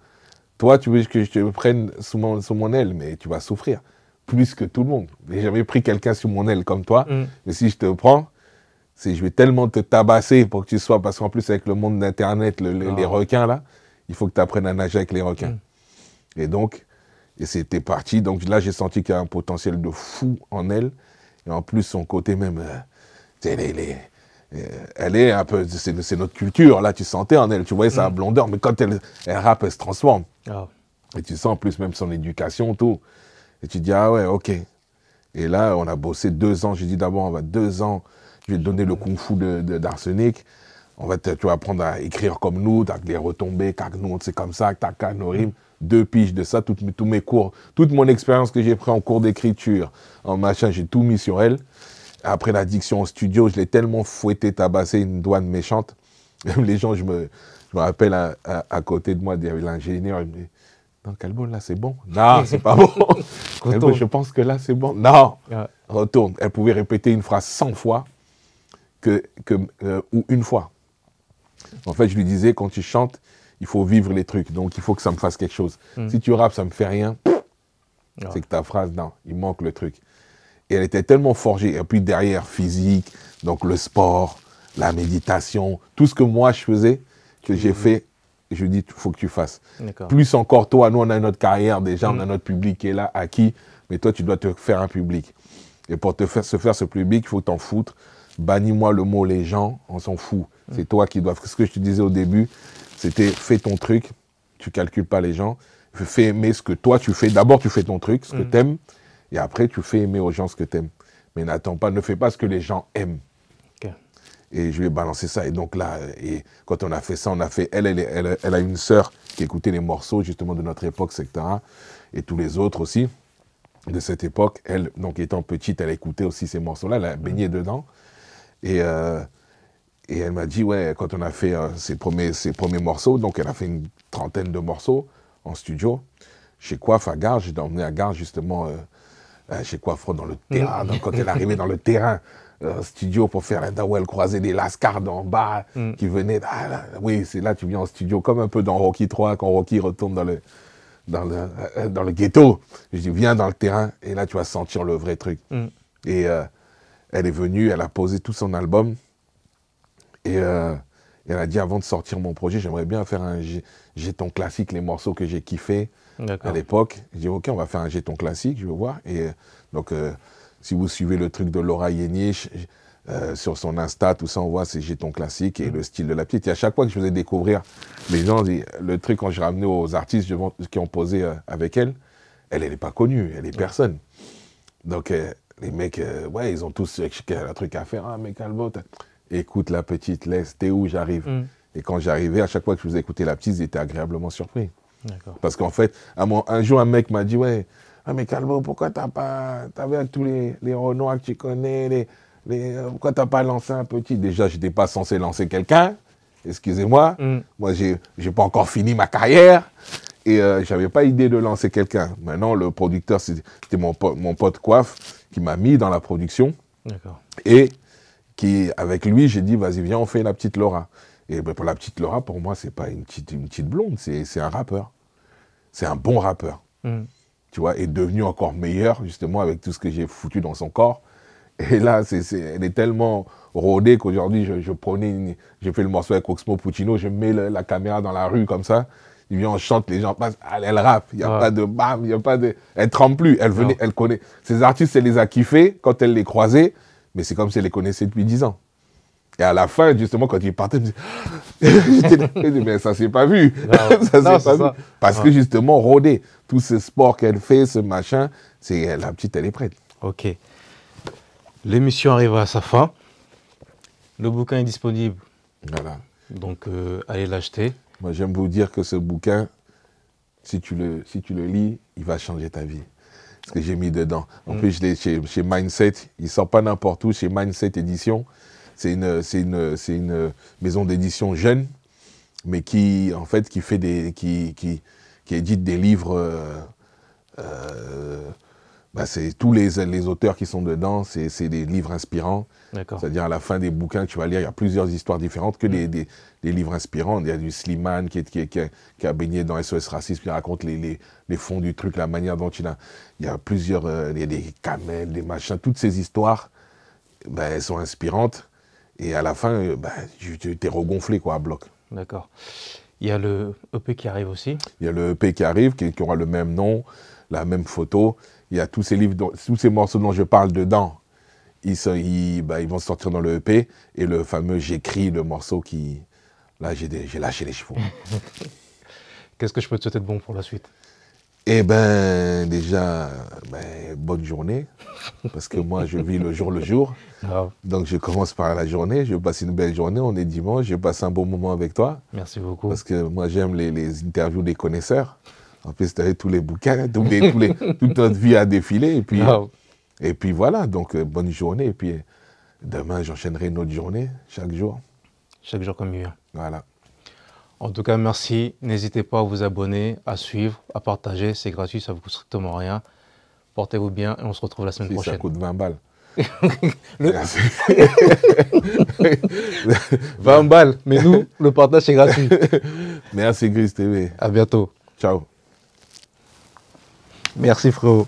Toi, tu veux que je te prenne sous mon aile, mais tu vas souffrir plus que tout le monde. J'ai jamais pris quelqu'un sur mon aile comme toi, mm. mais si je te prends, c'est je vais tellement te tabasser pour que tu sois, parce qu'en plus avec le monde d'Internet, les ah. requins là, il faut que tu apprennes à nager avec les requins. Mm. Et donc, et c'était parti. Donc là, j'ai senti qu'il y a un potentiel de fou en elle. Et en plus, son côté même, euh, euh, elle, est, un peu, c'est notre culture. Là, tu sentais en elle, tu voyais sa mm. blondeur, mais quand elle, elle rappe, elle se transforme. Ah. Et tu sens en plus même son éducation, tout. Et tu dis, ah ouais, ok. Et là, on a bossé deux ans. J'ai dit d'abord, on va deux ans, je vais te donner le kung-fu d'arsenic. On va tu vas apprendre à écrire comme nous, t'as des retombées, tac, nous, on sait comme ça, tac, nos rimes. Deux piges de ça, toutes, tous mes cours, toute mon expérience que j'ai pris en cours d'écriture, en machin, j'ai tout mis sur elle. Après l'addiction au studio, je l'ai tellement fouetté, tabassé, une douane méchante. les gens, je me, rappelle, à, côté de moi, il l'ingénieur, il me non, Calbo, là, c'est bon. Non, c'est pas bon. je pense que là, c'est bon. Non, retourne. Elle pouvait répéter une phrase 100 fois que, euh, ou une fois. En fait, je lui disais, quand tu chantes, il faut vivre les trucs. Donc, il faut que ça me fasse quelque chose. Hmm. Si tu rappes, ça me fait rien. C'est que ta phrase, non, il manque le truc. Et elle était tellement forgée. Et puis derrière, physique, donc le sport, la méditation, tout ce que moi je faisais, que j'ai hmm. fait je dis, il faut que tu fasses. Plus encore, toi, nous, on a notre carrière déjà, on a mm. notre public qui est là, acquis, mais toi, tu dois te faire un public. Et pour te faire, se faire ce public, il faut t'en foutre. Bannis-moi le mot les gens, on s'en fout. Mm. C'est toi qui dois. Ce que je te disais au début, c'était fais ton truc, tu calcules pas les gens, fais aimer ce que toi tu fais. D'abord, tu fais ton truc, ce que mm. t'aimes. tu aimes, et après, tu fais aimer aux gens ce que tu aimes. Mais n'attends pas, ne fais pas ce que les gens aiment et je lui ai balancé ça. Et donc là, et quand on a fait ça, on a fait. Elle, elle, elle, a une sœur qui écoutait les morceaux justement de notre époque, etc. Et tous les autres aussi de cette époque. Elle, donc étant petite, elle écoutait aussi ces morceaux-là, elle a mm. baigné dedans. Et, euh, et elle m'a dit, ouais, quand on a fait euh, ses, premiers, ses premiers morceaux, donc elle a fait une trentaine de morceaux en studio, chez Coiffe à Gare, j'ai emmené à Gare justement. Euh, chez Coiffre mm. dans le terrain, donc quand elle arrivait dans le terrain, euh, studio pour faire un dawell, croiser des lascars d'en bas mm. qui venaient. Ah, oui, c'est là tu viens en studio, comme un peu dans Rocky 3 quand Rocky retourne dans le, dans le, euh, euh, dans le ghetto. Je dis, viens dans le terrain et là tu vas sentir le vrai truc. Mm. Et elle est venue, elle a posé tout son album et elle a dit avant de sortir mon projet, j'aimerais bien faire un jeton classique, les morceaux que j'ai kiffés à l'époque. J'ai dis ok, on va faire un jeton classique, je veux voir. Et donc, si vous suivez le truc de Laura Yenich, euh, sur son Insta, tout ça, on voit ses jetons classiques et le style de la petite. Et à chaque fois que je faisais découvrir les gens, le truc, quand je ramenais aux artistes qui ont posé euh, avec elle, elle, elle n'est pas connue, elle est personne. Donc, euh, les mecs, ouais, ils ont tous un truc à faire. Ah, mec, Albot, écoute la petite, laisse, t'es où, j'arrive. Mm. Et quand j'arrivais, à chaque fois que je vous écoutais la petite, ils agréablement surpris. Parce qu'en fait, un, jour, un mec m'a dit, ouais, ah, mais Calvo, pourquoi t'as pas. t'avais tous les, les que tu connais, les, les euh, pourquoi t'as pas lancé un petit Déjà, j'étais pas censé lancer quelqu'un. Excusez-moi. Mm. Moi, j'ai, n'ai pas encore fini ma carrière. Et euh, j'avais pas idée de lancer quelqu'un. Maintenant, le producteur, c'était mon, pote coiffe qui m'a mis dans la production. Et qui, avec lui, j'ai dit, vas-y, viens, on fait la petite Laura. Et ben, pour la petite Laura, pour moi, c'est pas une petite, une petite blonde, c'est, un rappeur. C'est un bon rappeur. Mm tu vois, est devenue encore meilleure, justement, avec tout ce que j'ai foutu dans son corps. Et là, c'est, elle est tellement rodée qu'aujourd'hui, je, je prenais j'ai fait le morceau avec Oxmo Puccino, je mets la caméra dans la rue comme ça, il vient, on chante, les gens passent, ah, elle, rappe, il n'y a pas de bam, il n'y a pas de. Elle tremble plus, elle venait, elle connaît. Ces artistes, elle les a kiffés quand elle les croisait, mais c'est comme si elle les connaissait depuis 10 ans. Et à la fin, justement, quand il partait, je me disais, mais ça s'est pas vu. ça pas vu. Parce que justement, Rodé, tout ce sport qu'elle fait, ce machin, c'est la petite, elle est prête. Ok. L'émission arrive à sa fin. Le bouquin est disponible. Voilà. Donc, euh, allez l'acheter. Moi, j'aime vous dire que ce bouquin, si tu le, si tu le lis, il va changer ta vie ce que j'ai mis dedans. En mm. plus, je l'ai chez, Mindset. Il sort pas n'importe où, chez Mindset Édition c'est une, maison d'édition jeune, mais qui, en fait, qui fait des, qui, qui, édite des livres. Euh, euh, bah, c'est tous les, les, auteurs qui sont dedans, c'est des livres inspirants. C'est-à-dire à la fin des bouquins tu vas lire, il y a plusieurs histoires différentes que des, mm. livres inspirants. Il y a du Slimane qui, qui, a, baigné dans SOS Racisme, qui raconte les, fonds du truc, la manière dont il a... Il y a plusieurs... Euh, il y a des camels, des machins. Toutes ces histoires, ben, elles sont inspirantes. Et à la fin, euh, bah, tu es regonflé quoi, à bloc. D'accord. Il y a le EP qui arrive aussi. Il y a le EP qui arrive, qui, aura le même nom, la même photo. Il y a tous ces livres, tous ces morceaux dont je parle dedans. Ils, bah, ils vont sortir dans le EP. Et le fameux J'écris, le morceau qui. Là, j'ai lâché les chevaux. Qu'est-ce que je peux te souhaiter de bon pour la suite eh bien, déjà, ben, bonne journée, parce que moi, je vis le jour le jour. Donc, je commence par la journée, je passe une belle journée, on est dimanche, je passe un bon moment avec toi. Merci beaucoup. Parce que moi, j'aime les, interviews des connaisseurs. En plus, tu as tous les bouquins, toute notre vie à défiler. Et puis, et puis voilà, donc euh, bonne journée. Et puis demain, j'enchaînerai une autre journée, chaque jour. Chaque jour comme mieux. Voilà. En tout cas, merci. N'hésitez pas à vous abonner, à suivre, à partager. C'est gratuit, ça ne vous coûte strictement rien. Portez-vous bien et on se retrouve la semaine si prochaine. Ça coûte 20 balles. 20 balles. Mais nous, le partage est gratuit. Merci Gris TV. À bientôt. Ciao. Merci frérot.